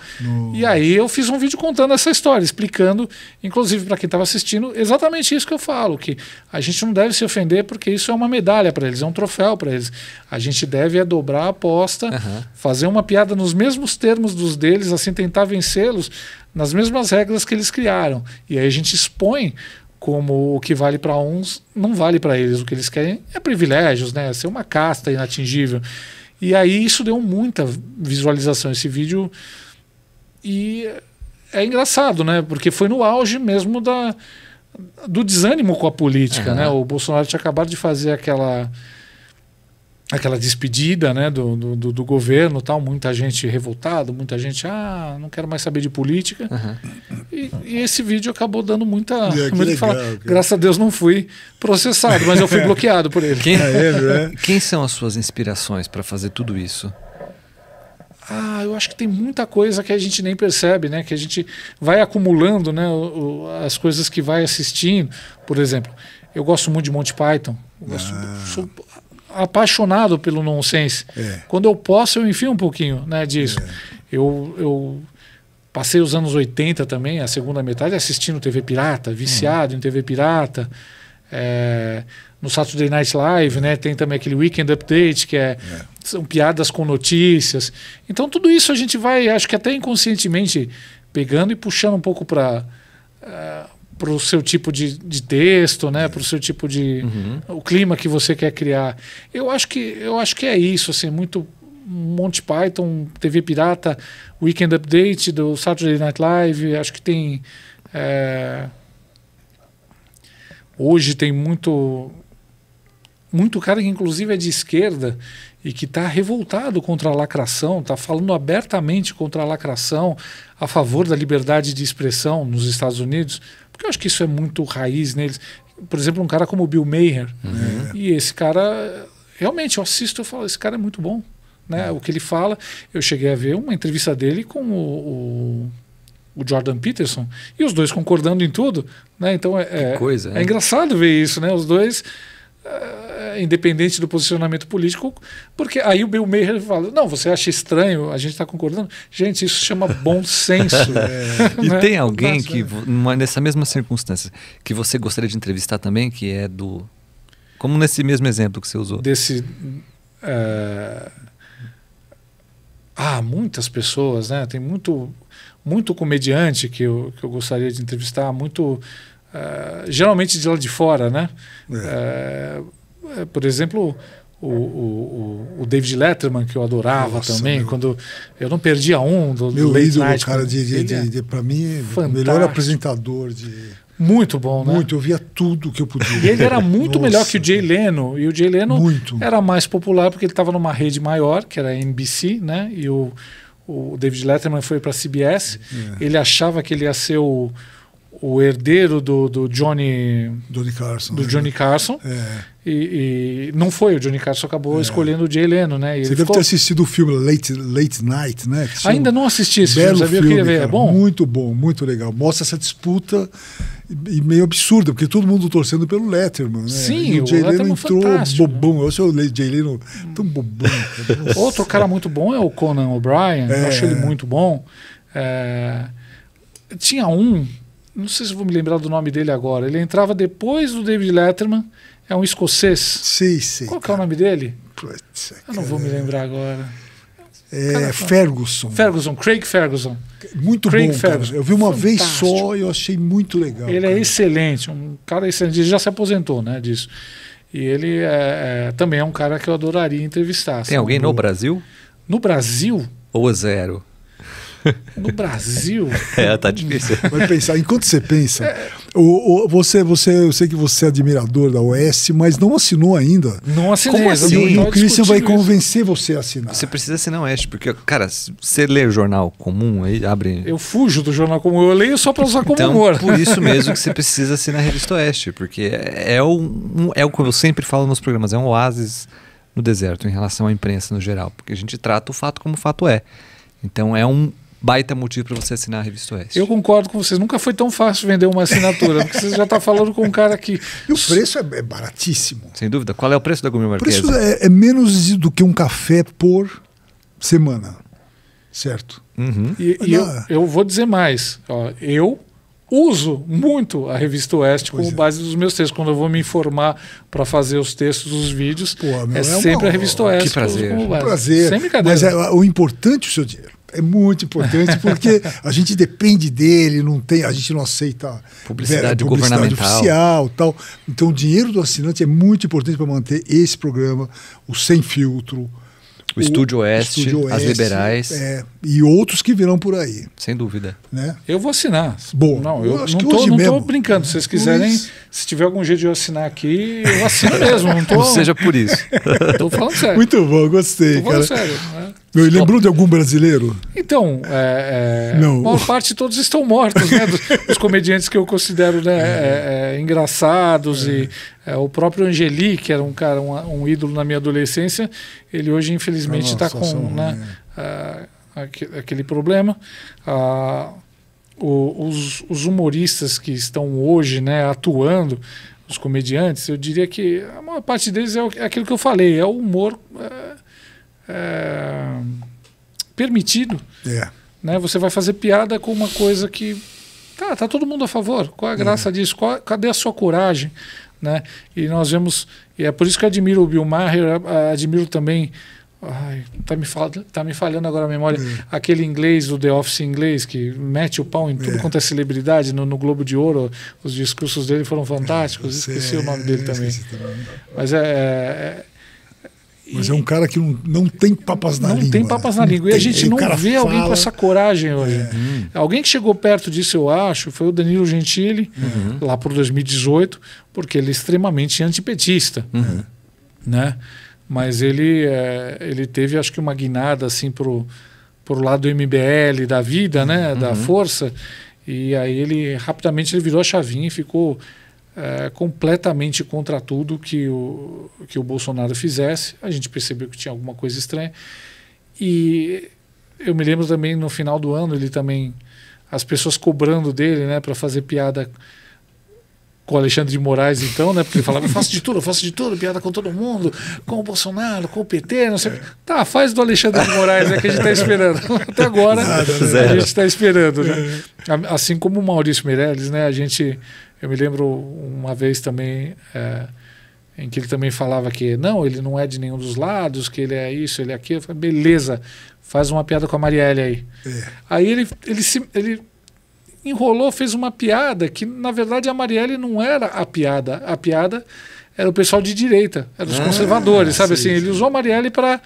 E aí eu fiz um vídeo contando essa história, explicando, inclusive para quem estava assistindo, exatamente isso que eu falo: que a gente não deve se ofender porque isso é uma medalha para eles, é um troféu para eles. A gente deve é dobrar a aposta, uhum. fazer uma piada nos mesmos termos dos deles, assim, tentar vencê-los nas mesmas regras que eles criaram. E aí a gente expõe como o que vale para uns não vale para eles. O que eles querem é privilégios, né? É ser uma casta inatingível. E aí isso deu muita visualização esse vídeo e é engraçado, né? Porque foi no auge mesmo da do desânimo com a política, uhum. né? O Bolsonaro tinha acabado de fazer aquela aquela despedida né, do, do, do, governo tal, muita gente revoltada, muita gente, ah, não quero mais saber de política. Uhum. E, e, esse vídeo acabou dando muita. É, é legal, fala, que... Graças a Deus não fui processado, mas eu fui bloqueado por ele. Quem, é, é, quem são as suas inspirações para fazer tudo isso? Ah, eu acho que tem muita coisa que a gente nem percebe, né? Que a gente vai acumulando, né? O, o, as coisas que vai assistindo. Por exemplo, eu gosto muito de Monty Python. Gosto, ah. sou apaixonado pelo nonsense. É. Quando eu posso, eu enfio um pouquinho né, disso. É. Eu, eu passei os anos 80 também, a segunda metade, assistindo TV Pirata, viciado hum. em TV Pirata. É, no Saturday Night Live, né? Tem também aquele Weekend Update, que é, é, são piadas com notícias. Então tudo isso a gente vai, acho que até inconscientemente, pegando e puxando um pouco para uh, eh, para o seu tipo de, de texto, né? Uhum. Para o seu tipo de uhum. o clima que você quer criar. Eu acho que eu acho que é isso, assim, muito Monty Python, TV Pirata, Weekend Update do Saturday Night Live. Acho que tem é... hoje tem muito muito cara que inclusive é de esquerda e que está revoltado contra a lacração, está falando abertamente contra a lacração, a favor da liberdade de expressão nos Estados Unidos. Porque eu acho que isso é muito raiz neles. Por exemplo, um cara como o Bill Maher. Uhum. Né? É. E esse cara, realmente, eu assisto e falo, esse cara é muito bom. Né? Uhum. O que ele fala. Eu cheguei a ver uma entrevista dele com o, o o Jordan Peterson, e os dois concordando em tudo. Né? Então é, é coisa, é, é engraçado ver isso, né? Os dois é, é, independente do posicionamento político, porque aí o Bill Maher fala: não, você acha estranho, a gente está concordando. Gente, isso chama bom senso. é, e né? tem alguém que, é. nessa mesma circunstância, que você gostaria de entrevistar também, que é do. Como nesse mesmo exemplo que você usou. Desse. Uh... Ah, muitas pessoas, né? Tem muito, muito comediante que eu, que eu gostaria de entrevistar, muito ah, geralmente de lá de fora, né? É. Ah, é por exemplo, o, o, o, David Letterman, que eu adorava Nossa, também, meu. quando eu não perdia um do Meu ídolo, Night, cara, de, de, é de, de para mim, o melhor apresentador de... Muito bom, né? Muito, eu via tudo que eu podia. E ele era muito Nossa, melhor que o Jay Leno. E o Jay Leno muito. era mais popular porque ele estava numa rede maior, que era a NBC, né? E o, o David Letterman foi para a CBS. É. Ele achava que ele ia ser o, o herdeiro do, do Johnny. Johnny Carson. Do né? Johnny Carson. É. E, e, não foi, o Johnny Carson acabou é. escolhendo o Jay Leno, né? E Você deve ficou... ter assistido o filme Late, Late Night, né? Ainda não assisti esse belo filme, filme eu ver. É cara, é bom? Muito bom, muito legal. Mostra essa disputa e meio absurda, porque todo mundo torcendo pelo Letterman, né? Sim, e o Jay o Leno é entrou né? bobão. Né? Eu sou o Jay Leno tão bobão. Outro cara muito bom é o Conan O'Brien, é. eu acho ele muito bom. É, tinha um não sei se vou me lembrar do nome dele agora. Ele entrava depois do David Letterman, é um escocês. Sim, sim. Qual é o nome dele? Putz, é Eu não vou me lembrar agora. É Ferguson. Ferguson, Craig Ferguson. Muito Craig bom, Ferguson. Cara. Eu vi uma Fantástico. vez só e eu achei muito legal. Ele é cara. é excelente, um cara excelente. Ele já se aposentou, né, disso. E ele é, é, também é um cara que eu adoraria entrevistar. Tem alguém no Brasil? No Brasil? Ou é zero? No Brasil. é, tá difícil. Vai pensar, enquanto você pensa, é. o, o, você, você, eu sei que você é admirador da OS, mas não assinou ainda. Não assinei. Como assim? E o Christian vai convencer isso. você a assinar. Você precisa assinar a OS, porque, cara, você lê o jornal comum, aí abre. Eu fujo do jornal comum, eu leio só pra usar como então, humor. Por isso mesmo que você precisa assinar a revista Oeste, porque é, um, é o que eu sempre falo nos programas, é um oásis no deserto em relação à imprensa no geral, porque a gente trata o fato como o fato é. Então é um baita motivo para você assinar a Revista Oeste. Eu concordo com vocês. Nunca foi tão fácil vender uma assinatura, porque você já está falando com um cara que. E o preço é, é baratíssimo. Sem dúvida. Qual é o preço da Gourmet Marquesa? O preço é, é menos do que um café por semana. Certo. Uhum. E, e eu, eu, vou dizer mais. Ó, eu uso muito a revista Oeste pois como é. base dos meus textos. Quando eu vou me informar para fazer os textos, os vídeos, Pô, é, é, sempre uma... a revista Oeste. Que prazer. Que prazer. Sem brincadeira. Mas é, o importante é o seu dinheiro é muito importante porque a gente depende dele, não tem, a gente não aceita publicidade, publicidade governamental. oficial, tal. Então o dinheiro do assinante é muito importante para manter esse programa, o sem filtro, o, o Estúdio Oeste, Estúdio Oeste, as liberais. É, e outros que virão por aí. Sem dúvida. Né? Eu vou assinar. bom Não, eu, eu não tô, não brincando. Se vocês quiserem, se tiver algum jeito de eu assinar aqui, eu assino mesmo. Não, tô... seja por isso. Estou falando sério. Muito bom, gostei. Tô falando cara. sério. Né? lembrou de algum brasileiro? Então, é, é, não. a maior parte de todos estão mortos, né? Dos, os comediantes que eu considero né, é. é, é engraçados e é, o próprio Angeli, que era um cara, um, um, ídolo na minha adolescência, ele hoje infelizmente está com né, ah, aquele problema. Ah, o, os, os, humoristas que estão hoje né, atuando, os comediantes, eu diria que a maior parte deles é, o, é aquilo que eu falei, é o humor é, é, permitido. É. Né? Você vai fazer piada com uma coisa que tá, tá todo mundo a favor. Qual a graça uhum. disso? Qual, cadê a sua coragem? Né? E nós vemos, e é por isso que eu admiro o Bill Maher, admiro também Ai, tá me, fal... tá me falhando agora a memória. Uhum. Aquele inglês, o The Office inglês, que mete o pau em tudo é. quanto é celebridade, no, no, Globo de Ouro, os discursos dele foram fantásticos. Você... Esqueci o nome dele também. também. Mas é, é, é mas é um cara que não, não tem papas na não língua. Não tem papas na né? língua. e a gente não vê fala... alguém com essa coragem hoje. É. Hum. Alguém que chegou perto disso, eu acho, foi o Danilo Gentili, uhum. lá por 2018, porque ele é extremamente antipetista. Uhum. Né? Mas ele, é, ele teve, acho que, uma guinada assim pro, pro lado do MBL, da vida, né? Uhum. Da força. E aí ele rapidamente ele virou a chavinha e ficou é, completamente contra tudo que o, que o Bolsonaro fizesse. A gente percebeu que tinha alguma coisa estranha. E eu me lembro também no final do ano, ele também. As pessoas cobrando dele, né, para fazer piada com o Alexandre de Moraes, então, né? Porque ele falava, eu faço de tudo, eu faço de tudo, piada com todo mundo, com o Bolsonaro, com o PT, não sei. Tá, faz do Alexandre de Moraes, é que a gente está esperando. Até agora, Nada, né? a gente está esperando, né? É. Assim como o Maurício Meirelles, né? A gente, eu me lembro uma vez também. É, em que ele também falava que não, ele não é de nenhum dos lados, que ele é isso, ele é aquilo. Eu falei, beleza, faz uma piada com a Marielle aí. É. Aí ele, ele, se, ele enrolou, fez uma piada que, na verdade, a Marielle não era a piada. A piada era o pessoal de direita, era os ah, conservadores, sabe sim, assim? Ele usou a Marielle para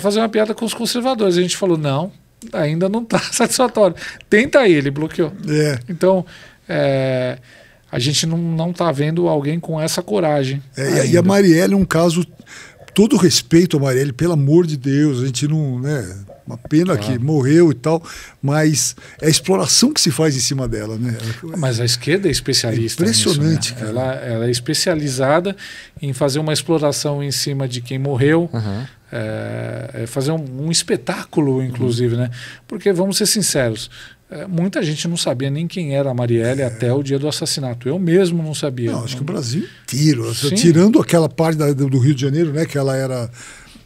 fazer uma piada com os conservadores. A gente falou, não, ainda não está satisfatório. Tenta aí, ele bloqueou. É. Então, é, a gente não, não tá vendo alguém com essa coragem. É, e a Marielle é um caso todo respeito a Marielle, pelo amor de Deus, a gente não. Né, uma pena claro. que morreu e tal, mas é a exploração que se faz em cima dela, né? Mas a esquerda é especialista. É impressionante, nisso, né? cara. Ela, ela, é especializada em fazer uma exploração em cima de quem morreu, uhum. é, é fazer um, um, espetáculo, inclusive, uhum. né? Porque vamos ser sinceros, é, muita gente não sabia nem quem era a Marielle é. até o dia do assassinato. Eu mesmo não sabia. Não, acho que o Brasil inteiro. Né? Tirando aquela parte da, do Rio de Janeiro, né? Que ela era.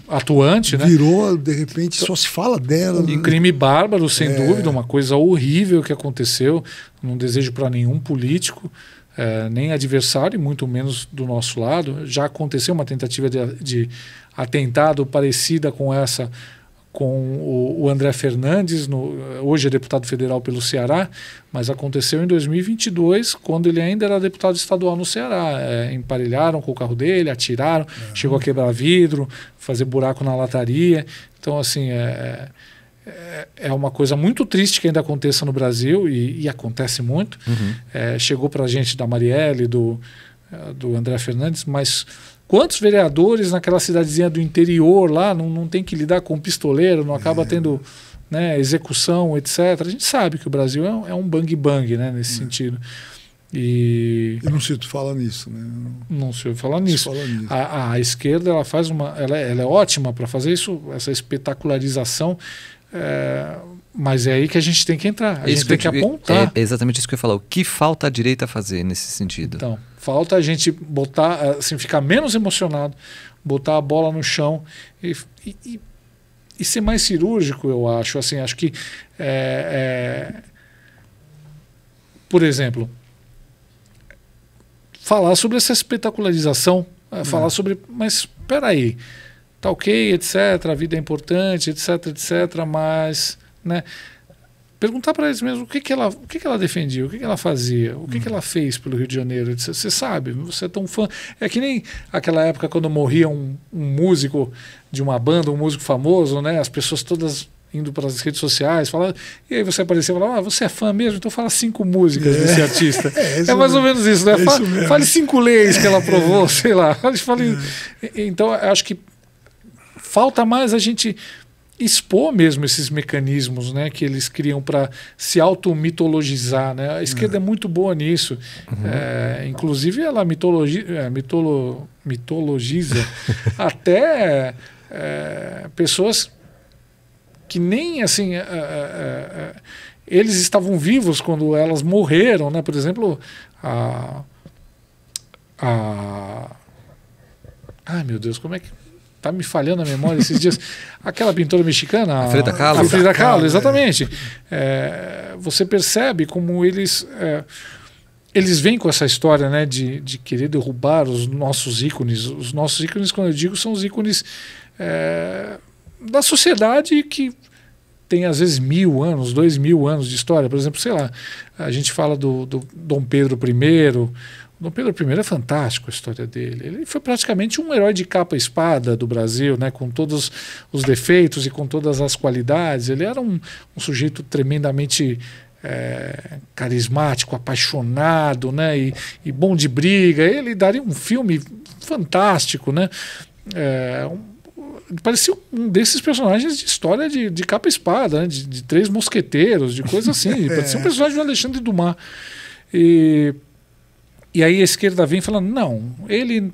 Atuante, virou, né? Virou, de repente, só se fala dela. E né? crime bárbaro, sem é. dúvida, uma coisa horrível que aconteceu. Não desejo para nenhum político, é, nem adversário, muito menos do nosso lado. Já aconteceu uma tentativa de, de atentado parecida com essa com o, o André Fernandes, no, hoje é deputado federal pelo Ceará, mas aconteceu em 2022, quando ele ainda era deputado estadual no Ceará. É, emparelharam com o carro dele, atiraram, chegou a quebrar vidro, fazer buraco na lataria. Então, assim, é, é, é uma coisa muito triste que ainda aconteça no Brasil, e, e acontece muito. Uhum. É, chegou para a gente da Marielle, do, do André Fernandes, mas Quantos vereadores naquela cidadezinha do interior lá não, não tem que lidar com pistoleiro, não acaba é. tendo né, execução, etc. A gente sabe que o Brasil é um, é um bang bang né, nesse é. sentido. E... Eu não se fala nisso, né? Não, não se ouve falar nisso. Fala nisso. A, a, esquerda ela faz uma, ela, é, ela é ótima para fazer isso, essa espetacularização. É, mas é aí que a gente tem que entrar. A gente tem que, que apontar. É exatamente isso que eu ia falar. O que falta a direita fazer nesse sentido? Então, Falta a gente botar, assim, ficar menos emocionado, botar a bola no chão e, e, e ser mais cirúrgico, eu acho. Assim, acho que, é, é, por exemplo, falar sobre essa espetacularização, é, uhum. falar sobre, mas espera aí, tá ok, etc, a vida é importante, etc, etc, mas, né? Perguntar para eles mesmo o que, que, ela, o que, que ela defendia, o que, que ela fazia, o que, que hum. ela fez pelo Rio de Janeiro. você sabe, você é tão fã. É que nem aquela época quando morria um, um músico de uma banda, um músico famoso, né? As pessoas todas indo para as redes sociais, falando, e aí você apareceu e falava, ah, você é fã mesmo? Então fala cinco músicas é, desse artista. É, é, é mais ou menos isso, né? É fale, fale, cinco leis que ela aprovou, é. sei lá. Fale, fale, é. Então, acho que falta mais a gente expor mesmo esses mecanismos né, que eles criam para se automitologizar. Né? A esquerda uhum. é muito boa nisso. Uhum. É, inclusive, ela mitologi é, mitolo mitologiza até é, pessoas que nem assim. É, é, é, eles estavam vivos quando elas morreram, né? Por exemplo, a, a... Ai, meu Deus, como é que tá me falhando a memória esses dias. Aquela pintora mexicana, a Frida Kahlo. A Frida Kahlo, exatamente. É. é, você percebe como eles é, eles vêm com essa história, né, de, de querer derrubar os nossos ícones. Os nossos ícones, quando eu digo, são os ícones é, da sociedade que tem às vezes mil anos, dois mil anos de história. Por exemplo, sei lá, a gente fala do, do Dom Pedro I Dom Pedro I é fantástico a história dele. Ele foi praticamente um herói de capa espada do Brasil, né? com todos os defeitos e com todas as qualidades. Ele era um, um sujeito tremendamente é, carismático, apaixonado né? E, e, bom de briga. Ele daria um filme fantástico. Né? É, um, parecia um desses personagens de história de, de capa espada, né? de, de, três mosqueteiros, de coisa assim. Parecia um é. personagem do Alexandre Dumas. E e aí a esquerda vem falando: não, ele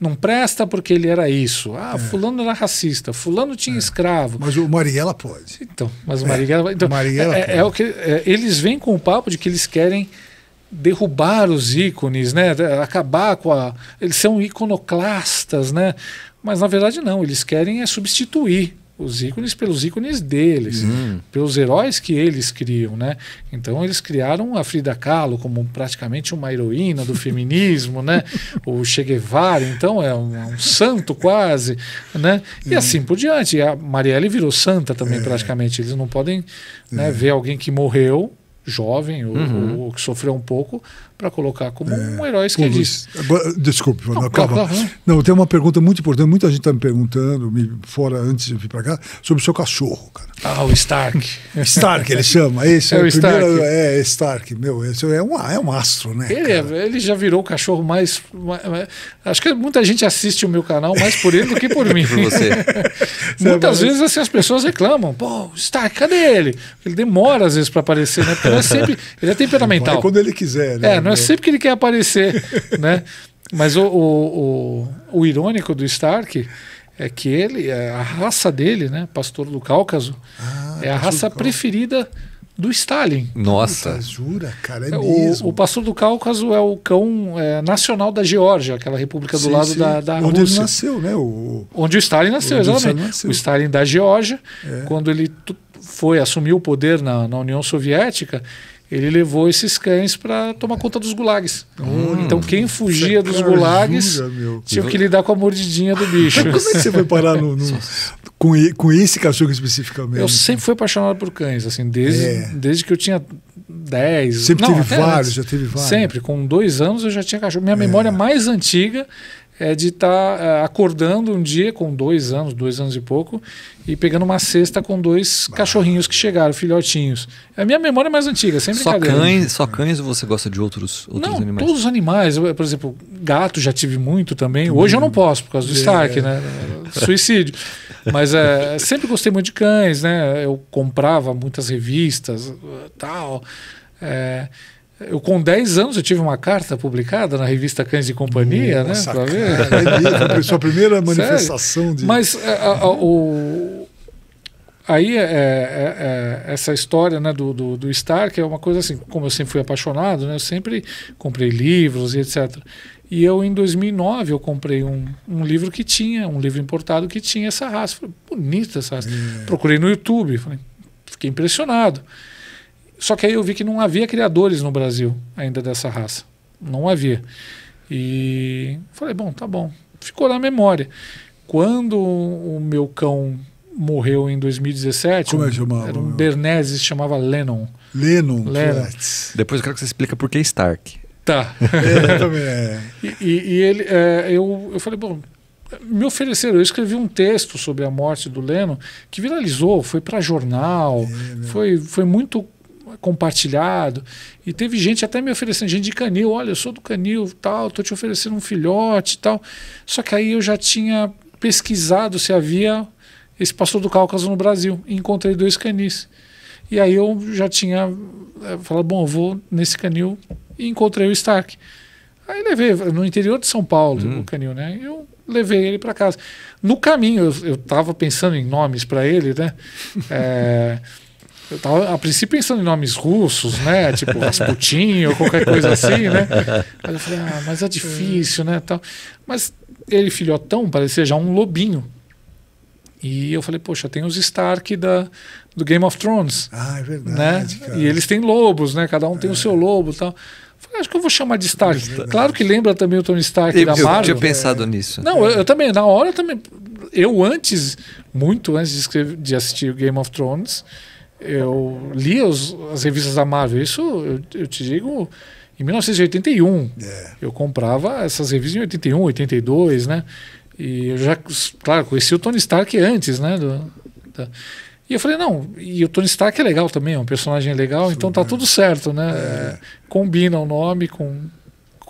não presta porque ele era isso. Ah, é. fulano era racista, fulano tinha é. escravo. Mas o Marighella pode. Então, mas o Marighella, é. então, Marighella é, é, é o que é, eles vêm com o papo de que eles querem derrubar os ícones, né? Acabar com a eles são iconoclastas, né? Mas na verdade não, eles querem é substituir os ícones pelos ícones deles, hum. pelos heróis que eles criam, né? Então eles criaram a Frida Kahlo como praticamente uma heroína do feminismo, né? O Che Guevara, então é um, é um santo quase, né? E hum. assim por diante. E a Marielle virou santa também é. praticamente. Eles não podem né, é. ver alguém que morreu jovem ou, uhum. ou, ou que sofreu um pouco para colocar como é. um herói esquerdista. Agora, desculpe, não, acaba. Né? Não, tem uma pergunta muito importante. Muita gente está me perguntando, me, fora antes de vir para cá, sobre o seu cachorro, cara. Ah, o Stark. Stark, ele chama. Esse é, é o, Stark. Primeiro, é, é, Stark, meu. Esse é, um, é um astro, né? Ele, é, ele já virou o cachorro mais, mais, mais, Acho que muita gente assiste o meu canal mais por ele do que por mim. É por você. Muitas vezes assim, as pessoas reclamam. Pô, Stark, cadê ele? Ele demora às vezes para aparecer, né? Porque ele é sempre. Ele é temperamental. quando ele quiser, né? É, não não é sempre que ele quer aparecer, né? Mas o, o, o, o, irônico do Stark é que ele, é a raça dele, né? Pastor do Cáucaso, ah, é a raça preferida do Stalin. Nossa. Puta, jura, cara, é o, o, pastor do Cáucaso é o cão é, nacional da Geórgia, aquela república do sim, lado sim. da, da Onde Rússia. Onde ele nasceu, né? O... Onde o Stalin nasceu, exatamente. O, nasceu. o Stalin da Geórgia, é. quando ele foi assumir o poder na, na União Soviética, ele levou esses cães para tomar conta dos gulags. Hum, então, quem fugia dos gulags ajuda, tinha que lidar com a mordidinha do bicho. Como é que você foi parar no, no, com, com, esse cachorro especificamente? Eu sempre fui apaixonado por cães, assim, desde, é. desde que eu tinha 10. Sempre não, teve vários, antes. já teve vários. Sempre, com dois anos eu já tinha cachorro. Minha é. memória mais antiga é de estar tá, é, acordando um dia com dois anos, dois anos e pouco, e pegando uma cesta com dois bah. cachorrinhos que chegaram, filhotinhos. É a minha memória é mais antiga, sempre só cães, só cães ou você gosta de outros, outros não, animais? Todos os animais. Eu, por exemplo, gato já tive muito também. Hoje eu não posso, por causa do é. destaque, né? Suicídio. Mas é, sempre gostei muito de cães, né? Eu comprava muitas revistas, tal. É, eu, com 10 anos, eu tive uma carta publicada na revista Cães e Companhia, né? Nossa, né? Cara, é sua primeira manifestação Sério? de. Mas é, a, a, o... aí é, é, é, é, essa história né, do, do, do Stark é uma coisa assim, como eu sempre fui apaixonado, né, eu sempre comprei livros e etc. E eu, em 2009, eu comprei um, um livro que tinha, um livro importado que tinha essa raça. Falei, bonita essa raça. Hum. Procurei no YouTube, falei, fiquei impressionado. Só que aí eu vi que não havia criadores no Brasil ainda dessa raça. Não havia. E falei, bom, tá bom. Ficou na memória. Quando o meu cão morreu em 2017. Como é que chamava? Era um Bernese, chamava Lennon. Lennon. Lennon. É. Depois eu quero que você explica por que Stark. Tá. É, também é. E, e, e ele, é, eu, eu falei, bom, me ofereceram, eu escrevi um texto sobre a morte do Lennon que viralizou, foi para jornal, é, né? foi, foi muito compartilhado. E teve gente até me oferecendo, gente de canil, olha, eu sou do canil, tal, tô te oferecendo um filhote tal. Só que aí eu já tinha pesquisado se havia esse pastor do Cáucaso no Brasil e encontrei dois canis. E aí eu já tinha eh, falado, bom, vou nesse canil e encontrei o Stark. Aí levei no interior de São Paulo, hum. o canil, né? Eu levei ele para casa. No caminho, eu estava pensando em nomes para ele, né? É, Eu tava a princípio pensando em nomes russos, né? Tipo Rasputin ou qualquer coisa assim, né? Aí eu falei, ah, mas é difícil, né? Tal. Mas ele, filhotão, parecia já um lobinho. E eu falei, poxa, tem os Stark da, do Game of Thrones. Ah, é verdade. Né? Cara. E eles têm lobos, né? Cada um tem é. o seu lobo e tal. Falei, ah, acho que eu vou chamar de Stark. É claro que lembra também o Tony Stark eu, da Marvel. Eu tinha pensado é. nisso. Não, eu, eu, também, na hora eu também. Eu antes, muito antes de, escrever, de assistir o Game of Thrones, eu li os, as revistas da Marvel, isso eu, eu te digo em 1981. É. Eu comprava essas revistas em 81, 82, né? E eu já, claro, conheci o Tony Stark antes, né? Do, da... E eu falei, não, e o Tony Stark é legal também, é um personagem legal, então tá né? tudo certo, né? É. Combina o nome com,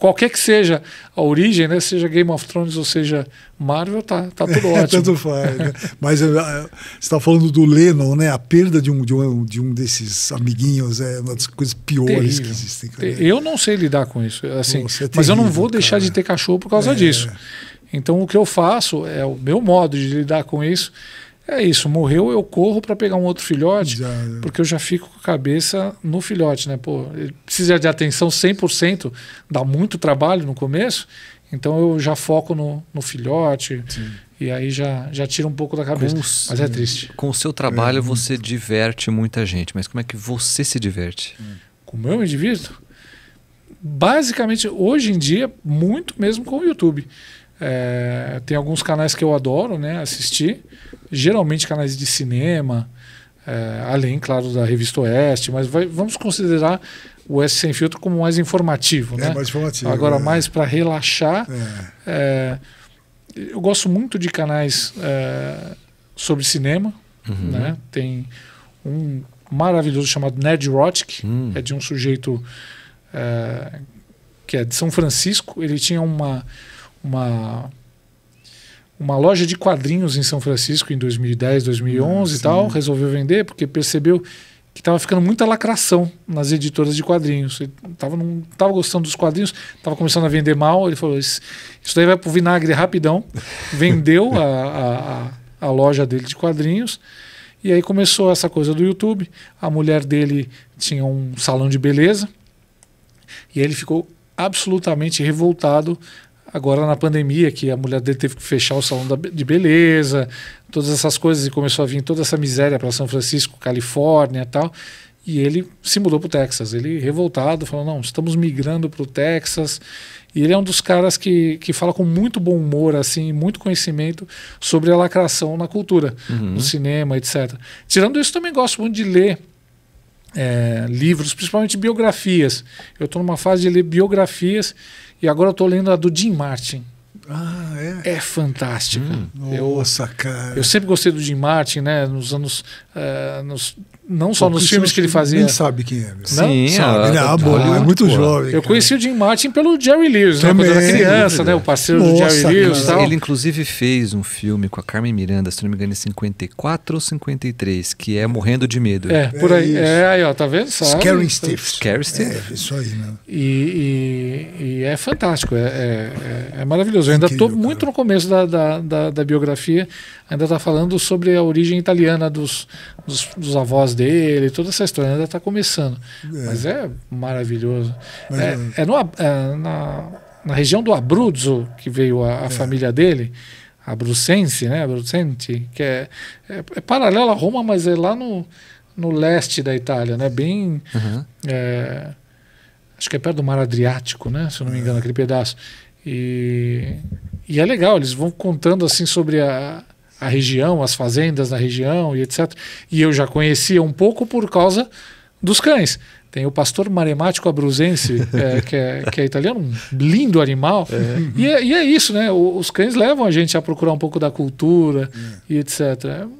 qualquer que seja a origem, né? seja Game of Thrones ou seja Marvel, tá, tá tudo é, tá ótimo. tanto faz. Né? Mas eh, eh, você está falando do Lennon, né? a perda de um, de um, de um desses amiguinhos é uma das coisas piores terrível. que existem. Cara. Eu não sei lidar com isso, assim, Nossa, é terrível, mas eu não vou deixar cara. de ter cachorro por causa é. disso. Então o que eu faço é o meu modo de lidar com isso é isso, morreu, eu corro para pegar um outro filhote, já, já. porque eu já fico com a cabeça no filhote, né? Pô, ele precisa de atenção 100%, dá muito trabalho no começo, então eu já foco no, no filhote. Sim. E aí já, já tira um pouco da cabeça. Com mas sim. é triste. Com o seu trabalho é, você muito. diverte muita gente, mas como é que você se diverte? Como eu me divirto? Basicamente, hoje em dia, muito mesmo com o YouTube. É, tem alguns canais que eu adoro né, assistir geralmente canais de cinema, é, além, claro, da revista Oeste, mas vai, vamos considerar o S Sem Filtro como mais informativo. É, né? mais informativo. Agora, é. mais para relaxar. É. É, eu gosto muito de canais é, sobre cinema. Uhum. Né? Tem um maravilhoso chamado Ned Rotic, hum. é de um sujeito que é de São Francisco. Ele tinha uma, uma uma loja de quadrinhos em São Francisco em 2010, 2011 hum, e tal, resolveu vender porque percebeu que estava ficando muita lacração nas editoras de quadrinhos. Ele não estava gostando dos quadrinhos, estava começando a vender mal. Ele falou: Isso, isso daí vai para o vinagre rapidão. Vendeu a, a, a, loja dele de quadrinhos. E aí começou essa coisa do YouTube. A mulher dele tinha um salão de beleza. E ele ficou absolutamente revoltado Agora, na pandemia, que a mulher dele teve que fechar o salão da, de beleza, todas essas coisas, e começou a vir toda essa miséria para São Francisco, Califórnia e tal. E ele se mudou para o Texas. Ele, revoltado, falou: não, estamos migrando para o Texas. E ele é um dos caras que, que fala com muito bom humor, assim, muito conhecimento sobre a lacração na cultura, uhum. no cinema, etc. Tirando isso, também gosto muito de ler é, livros, principalmente biografias. Eu estou numa fase de ler biografias e agora eu estou lendo a do Jim Martin. Ah, é? É fantástica. Hum. Eu, Nossa, cara. Eu sempre gostei do Jim Martin, né? Nos anos. Uh, nos não só nos filmes que ele fazia. Nem sabe quem é. não Sim, sabe, é, ele é, é ah, muito jovem. Eu conheci o Jim Martin pelo Jerry Lewis, Também, né? Quando era criança, né? O parceiro Nossa, do Jerry Lewis. Tal. Ele inclusive fez um filme com a Carmen Miranda, se não me engano, em 54 ou 53, que é Morrendo de Medo. É, por aí. É, é aí, ó, tá vendo? Sabe? Scary Stiff. Scary Stiff. É, isso aí, né? E, e, e é fantástico, é, é, é maravilhoso. Eu ainda tô muito no começo da, da, da, da biografia ainda está falando sobre a origem italiana dos, dos, dos, avós dele, toda essa história ainda está começando. É. Mas é maravilhoso. Mas, é, é, é no, é na, na, região do Abruzzo que veio a, a é. família dele, abrusense né? Abrucente, que é, é, é paralelo a Roma, mas é lá no, no leste da Itália, né? Bem. Uhum. acho que é perto do Mar Adriático, né? Se eu não me engano, aquele pedaço. E, e é legal, eles vão contando assim sobre a, a região, as fazendas na região e etc. E eu já conhecia um pouco por causa dos cães. Tem o pastor maremático abruzense, é, que, é, que, é, italiano, um lindo animal. É. E, é, e, é, isso, né? O, os cães levam a gente a procurar um pouco da cultura e etc.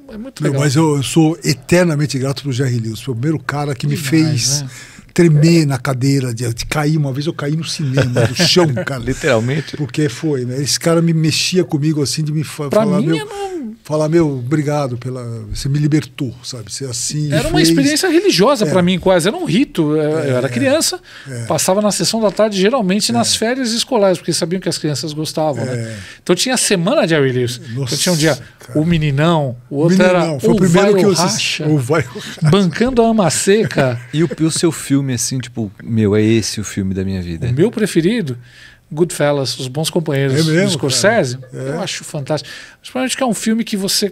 É, é, muito legal. mas eu, eu, sou eternamente grato pro Jerry Lewis. Foi o primeiro cara que Demais, me fez. Né? tremer na cadeira, de, de, cair uma vez, eu caí no cinema, do chão, cara. Literalmente. Porque foi, né? Esse cara me mexia comigo assim, de me pra falar. Mim, meu, não, falar, meu, obrigado pela. Você me libertou, sabe? Você assim. Era fez... uma experiência religiosa é. para mim, quase. Era um rito. Eu, é, é, eu era criança, é. passava na sessão da tarde, geralmente é. nas férias escolares, porque sabiam que as crianças gostavam, né? É. Então tinha a semana de Harry Lewis. Então, Nossa, então tinha um dia cara. o meninão, o outro meninão, era foi o, o primeiro que eu racha, o vai racha. Bancando a ama seca. e, o, e o seu filme, assim, tipo, meu, é esse o filme da minha vida. O meu preferido. Goodfellas, Os Bons Companheiros, é mesmo, do Scorsese, é. eu acho fantástico. Principalmente que é um filme que você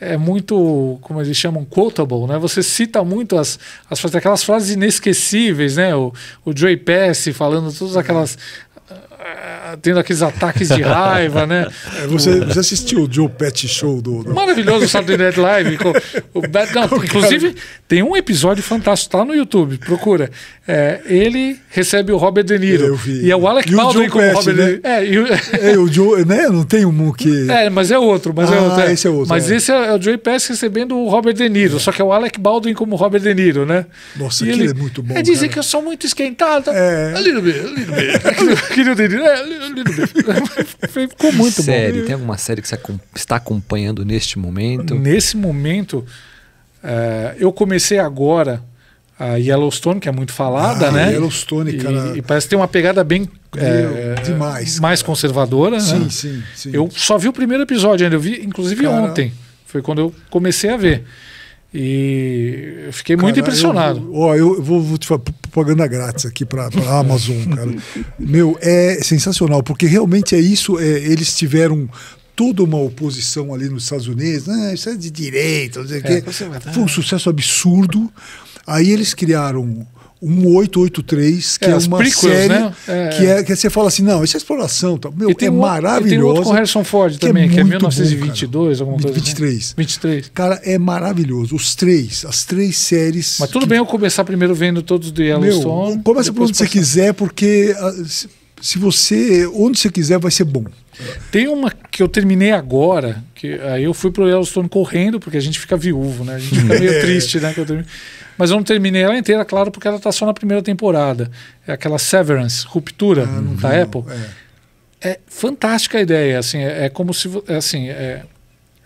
é muito, como eles chamam, quotable, né? Você cita muito as, as aquelas frases inesquecíveis, né? O, o Joey Pesci falando todas aquelas... É tendo aqueles ataques de raiva, né? É, você, você assistiu o Joe Pet Show do. do... Maravilhoso o Saturday Night Live. Com, o, não, inclusive, tem um episódio fantástico, tá no YouTube, procura. É, ele recebe o Robert De Niro. Eu vi. E é o Alec e Baldwin como o Robert né? De Niro. Né? É, e o... é, o Joe, né? Não tem um que. É, mas é outro. Mas é ah, é outro, é. esse é outro. Mas é. esse é, é o Joe Pass recebendo o Robert De Niro, só que é o Alec Baldwin como o Robert De Niro, né? Nossa, aquilo ele... é muito bom. É dizer cara. que eu sou muito esquentado. É. A little bit, a little bit. Aquilo, aquilo, aquilo, eu li Ficou muito série, bom. Tem alguma série que você está acompanhando neste momento? Nesse momento, eh, eu comecei agora a Yellowstone, que é muito falada, ah, né? Yellowstone, cara. E, e, parece ter uma pegada bem. É, demais. Mais cara. conservadora, né? sim, né? Sim, sim. Eu só vi o primeiro episódio ainda, eu vi inclusive cara... ontem. Foi quando eu comecei a ver. E eu fiquei cara, muito impressionado. Eu, eu vou, vou te falar propaganda grátis aqui para a Amazon, cara. Meu, é sensacional, porque realmente é isso. É, eles tiveram toda uma oposição ali nos Estados Unidos, né? Isso é de direita, não sei o é, quê. Foi um sucesso absurdo. Aí eles criaram 1883, que é, é uma películas, série né? é, que, é, que você fala assim, não, isso é exploração, tá? meu, é um, Tem outro com Harrison Ford que é também, é que é 1922, bom, alguma coisa 23. Assim. 23. Cara, é maravilhoso. Os três, as três séries. Mas tudo que... bem eu começar primeiro vendo todos do Yellowstone. Meu, começa por onde passar. você quiser, porque ah, se você, onde você quiser, vai ser bom. Tem uma que eu terminei agora, que aí eu fui pro Yellowstone correndo, porque a gente fica viúvo, né? A gente fica meio é. triste, né? Mas eu não terminei ela inteira, claro, porque ela está só na primeira temporada. É aquela Severance, Ruptura, ah, da Apple. É. é. fantástica a ideia, assim, é, é como se... É assim, é,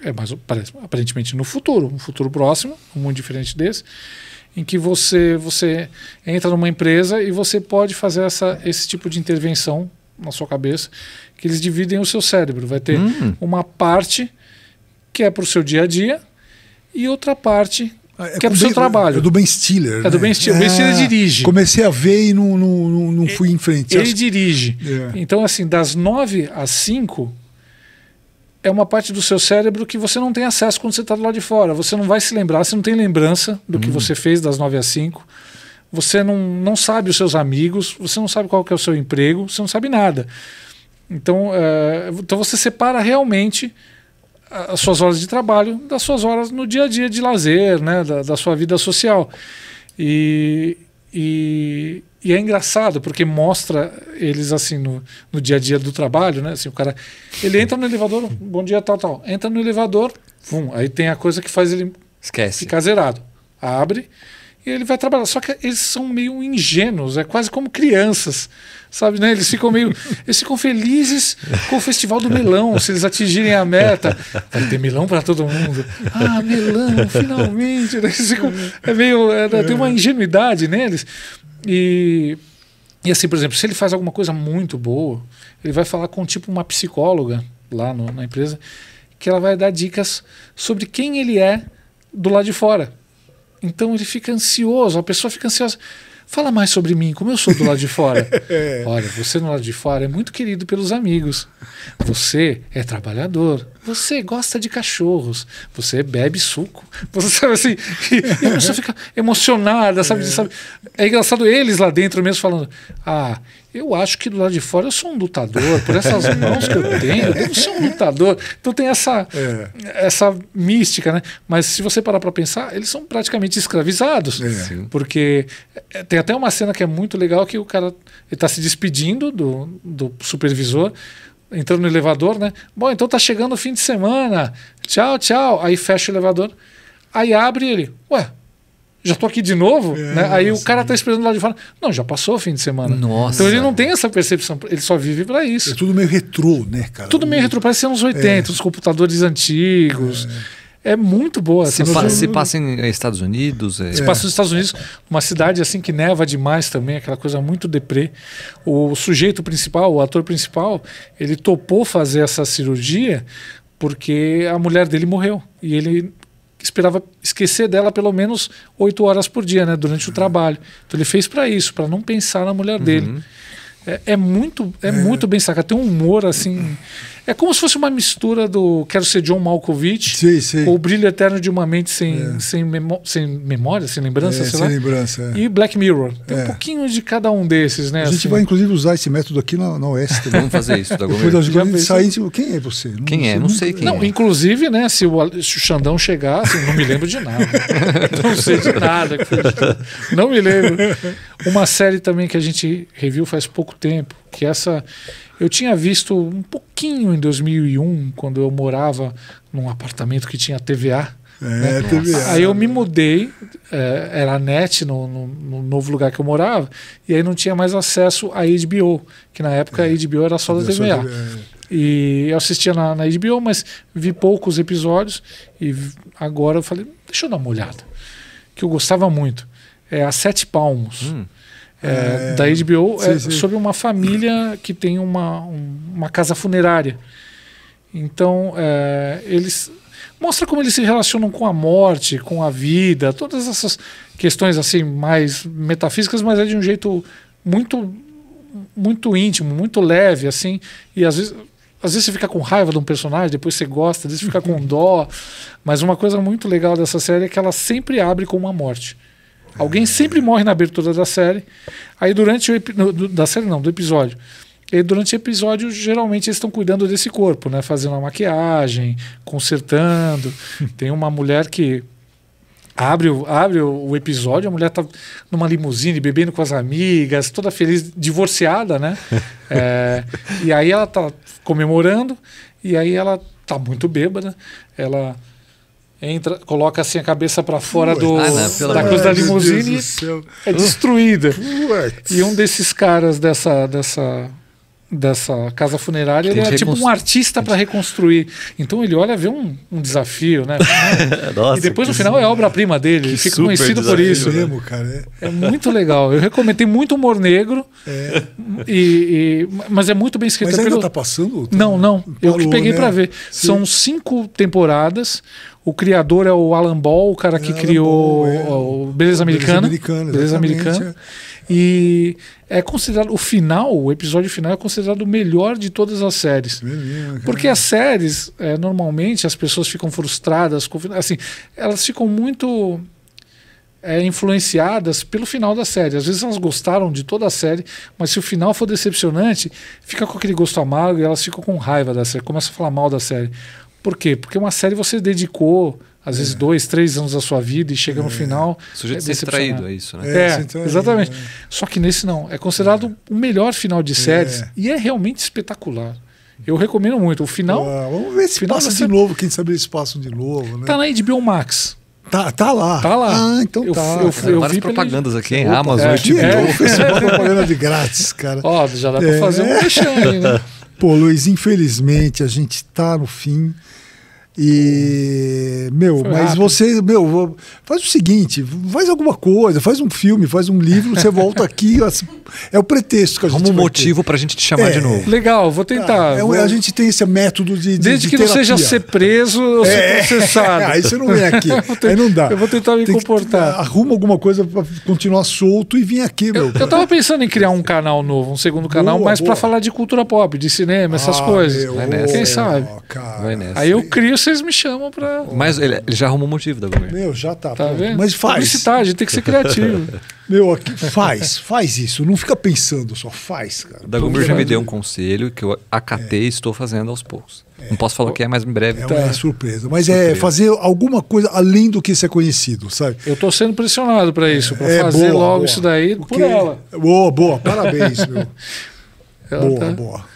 é mais, parece, aparentemente no futuro, um futuro próximo, um mundo diferente desse, em que você, você entra numa empresa e você pode fazer essa, esse tipo de intervenção na sua cabeça, que eles dividem o seu cérebro. Vai ter hum. uma parte que é para o seu dia a dia e outra parte ah, é que é do seu trabalho. É do Ben Stiller. É né? do Ben Stiller. O Ben Stiller é. dirige. Comecei a ver e não, não, não, não fui em frente. Ele, dirige. É. Então, assim, das nove às cinco é uma parte do seu cérebro que você não tem acesso quando você está do lado de fora. Você não vai se lembrar, você não tem lembrança do hum. que você fez das 9 às 5. Você não, não sabe os seus amigos, você não sabe qual que é o seu emprego, você não sabe nada. Então, é, então você separa realmente as suas horas de trabalho das suas horas no dia a dia de lazer, né? da, da sua vida social. E, e, e, é engraçado porque mostra eles assim no, no dia a dia do trabalho, né? Assim, o cara ele entra no elevador, bom dia, tal, tal. Entra no elevador, vum, aí tem a coisa que faz ele Esquece. ficar zerado. Abre, e ele vai trabalhar. Só que eles são meio ingênuos, é quase como crianças, sabe? Né? Eles ficam meio. Eles ficam felizes com o Festival do Melão, se eles atingirem a meta. Vai ter melão para todo mundo. Ah, melão, finalmente! Né? Eles ficam, é meio. É, né, tem uma ingenuidade neles. E. E assim, por exemplo, se ele faz alguma coisa muito boa, ele vai falar com tipo uma psicóloga lá no, na empresa, que ela vai dar dicas sobre quem ele é do lado de fora. Então ele fica ansioso, a pessoa fica ansiosa. Fala mais sobre mim, como eu sou do lado de fora. É. Olha, você do lado de fora é muito querido pelos amigos. Você é trabalhador. Você gosta de cachorros. Você bebe suco. Você sabe assim. E, e a pessoa fica emocionada, sabe, é. sabe? É engraçado eles lá dentro mesmo falando: Ah, eu acho que do lado de fora eu sou um lutador. Por essas mãos que eu tenho, eu devo ser um lutador. Então tem essa, é. essa mística, né? Mas se você parar para pensar, eles são praticamente escravizados. É. Porque é, tem até uma cena que é muito legal que o cara está se despedindo do, do supervisor entrando no elevador, né? Bom, então tá chegando o fim de semana. Tchau, tchau. Aí fecha o elevador. Aí abre ele. Ué, já tô aqui de novo, é, né? Aí o cara tá esperando lá de fora. Não, já passou o fim de semana. Nossa. Então ele não tem essa percepção, ele só vive para isso. É tudo meio retrô, né, cara? Tudo meio retrô, parece anos 80, é. os computadores antigos. É. é muito boa. Se, assim, pa, se passa em é, Estados Unidos. É. Se passa nos Estados Unidos, uma cidade assim que neva demais também, aquela coisa muito deprê. O sujeito principal, o ator principal, ele topou fazer essa cirurgia porque a mulher dele morreu e ele esperava esquecer dela pelo menos oito horas por dia, né? Durante uhum. o trabalho. Então ele fez para isso, para não pensar na mulher uhum. dele. É, é, muito, é, é. muito bem sacado. Tem um humor assim é como se fosse uma mistura do Quero Ser John Malkovich sim, sim. ou O Brilho Eterno de uma Mente Sem, é. sem, memó sem Memória, Sem Lembrança, é, sei sem lá. Lembrança, é. E Black Mirror. Tem um é. pouquinho de cada um desses, né? A gente assim. vai, inclusive, usar esse método aqui na, na Oeste. Vamos fazer isso, Dagomer. Depois tipo, quem é você? Não, quem é? Não, não sei quem não, é. Inclusive, né, se o, se o Xandão chegar, assim, não me lembro de nada. não sei de nada. Não me lembro. Uma série também que a gente reviu faz pouco tempo, que essa eu tinha visto um pouquinho em 2001, quando eu morava num apartamento que tinha TVA. É, né? TVA. Aí eu me mudei, é, era a net no, no, no, novo lugar que eu morava, e aí não tinha mais acesso à HBO, que na época é. a HBO era só da TVA. É. E eu assistia na, na HBO, mas vi poucos episódios, e agora eu falei, deixa eu dar uma olhada, que eu gostava muito. É a Sete Palmos. Hum é, da HBO sim, é sim. sobre uma família que tem uma, um, uma casa funerária. Então, é, eles mostra como eles se relacionam com a morte, com a vida, todas essas questões assim mais metafísicas, mas é de um jeito muito muito íntimo, muito leve assim, e às vezes às vezes você fica com raiva de um personagem, depois você gosta, às vezes fica com dó, mas uma coisa muito legal dessa série é que ela sempre abre com uma morte. Alguém sempre morre na abertura da série. Aí durante o da série não, do episódio. E durante o episódio, geralmente eles estão cuidando desse corpo, né? Fazendo a maquiagem, consertando. Tem uma mulher que abre, o, abre o episódio, a mulher tá numa limusine, bebendo com as amigas, toda feliz, divorciada, né? É, e aí ela tá comemorando, e aí ela tá muito bêbada, ela entra, coloca assim a cabeça para fora Ué, do, ah, da cruz da limusine é destruída. E um desses caras dessa dessa dessa casa funerária, ele é reconstru... tipo um artista para reconstruir. Então ele olha, vê um, um desafio, né? Nossa, e depois no final é obra-prima dele, ele fica conhecido por isso. Né? É mesmo, cara, é. é. muito legal. Eu recomentei muito humor negro, é. e, e, mas é muito bem escrito. Mas ainda pelo... tá passando? Tá... Não, não. Parou, eu que peguei né? para ver. Sim. São cinco temporadas. O criador é o Alan Ball, o cara que Alan criou Ball, é, o Beleza Americana. Beleza Americana. Beleza Americana. É. E é considerado o final, o episódio final é considerado o melhor de todas as séries. Beleza, Porque as séries, é, normalmente as pessoas ficam frustradas, assim, elas ficam muito é, influenciadas pelo final da série. Às vezes elas gostaram de toda a série, mas se o final for decepcionante, fica com aquele gosto amargo e elas ficam com raiva da série, começam a falar mal da série. Por quê? Porque uma série você dedicou às vezes é. dois, três anos da sua vida e chega é. no final. Sujeito é distraído, é isso, né? É, é traído, exatamente. Né? Só que nesse não. É considerado é. o melhor final de séries é. e é realmente espetacular. Eu recomendo muito. O final. Ah, vamos ver se final passa de tá novo, quem sabe eles passam de novo. Né? Tá na HBO Max. Tá, tá lá. Tá lá. Ah, então eu, tá. Eu, eu, eu várias propagandas pela... aqui, hein? Opa, Amazon, é, HBO. É. propaganda de grátis, cara. Ó, já dá é. pra fazer um é. aí, né? Pô, Luiz, infelizmente a gente está no fim. E, meu, Foi mas rápido. você, meu, faz o seguinte: faz alguma coisa, faz um filme, faz um livro, você volta aqui. é o pretexto que a gente Como um motivo a gente te chamar é, de novo. Legal, vou tentar. Ah, é, vou... A gente tem esse método de. de Desde de que terapia. não seja ser preso ou ser é, processado. Aí você ah, não vem aqui. ter, aí não dá. Eu vou tentar me tem comportar. Que, arruma alguma coisa para continuar solto e vir aqui, meu. Eu, eu tava pensando em criar um canal novo, um segundo canal, boa, mas para falar de cultura pop, de cinema, essas ah, coisas. Meu, Quem oh, sabe? aí eu crio vocês me chamam para Mas ele, ele já arrumou motivo da Gourmet. Meu, já tá. tá vendo? Mas faz. Publicidade, tem que ser criativo. Meu, aqui, faz, faz isso. Não fica pensando só, faz, cara. Da Gourmet já me deu um conselho que eu acatei é. e estou fazendo aos poucos. É. Não posso falar o que é, mas em breve. É então. uma tá. surpresa. Mas é surpresa. é fazer alguma coisa além do que isso é conhecido, sabe? Eu estou sendo pressionado para isso, para é, fazer boa, logo boa. isso daí Porque... por ela. Boa, boa. Parabéns, meu. Ela boa, tá... boa.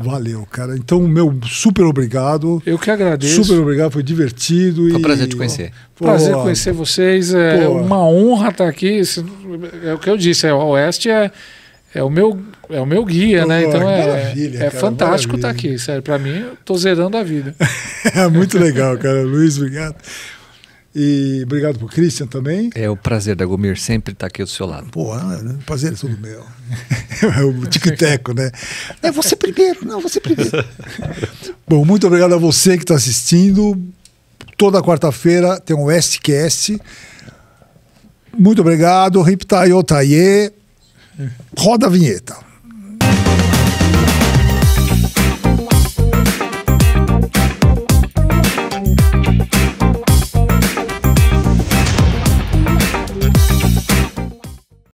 Valeu, cara. Então, meu super obrigado. Eu que agradeço. Super obrigado, foi divertido. Foi um e... prazer te conhecer. Pô, prazer conhecer vocês. É pô. uma honra estar aqui. É o que eu disse, é, o Oeste é, é, o meu, é o meu guia, né? pô, né? Então é, é cara, fantástico estar aqui. Sério, para mim, eu tô zerando a vida. é muito legal, cara. Luiz, obrigado. E obrigado por Christian também. É o prazer, Dagomir, sempre estar tá aqui do seu lado. Pô, né? prazer é tudo meu. é o tic-teco, né? É você primeiro, não, você primeiro. Bom, muito obrigado a você que está assistindo. Toda quarta-feira tem um SQS. Muito obrigado, Riptayo Taye. Roda a vinheta.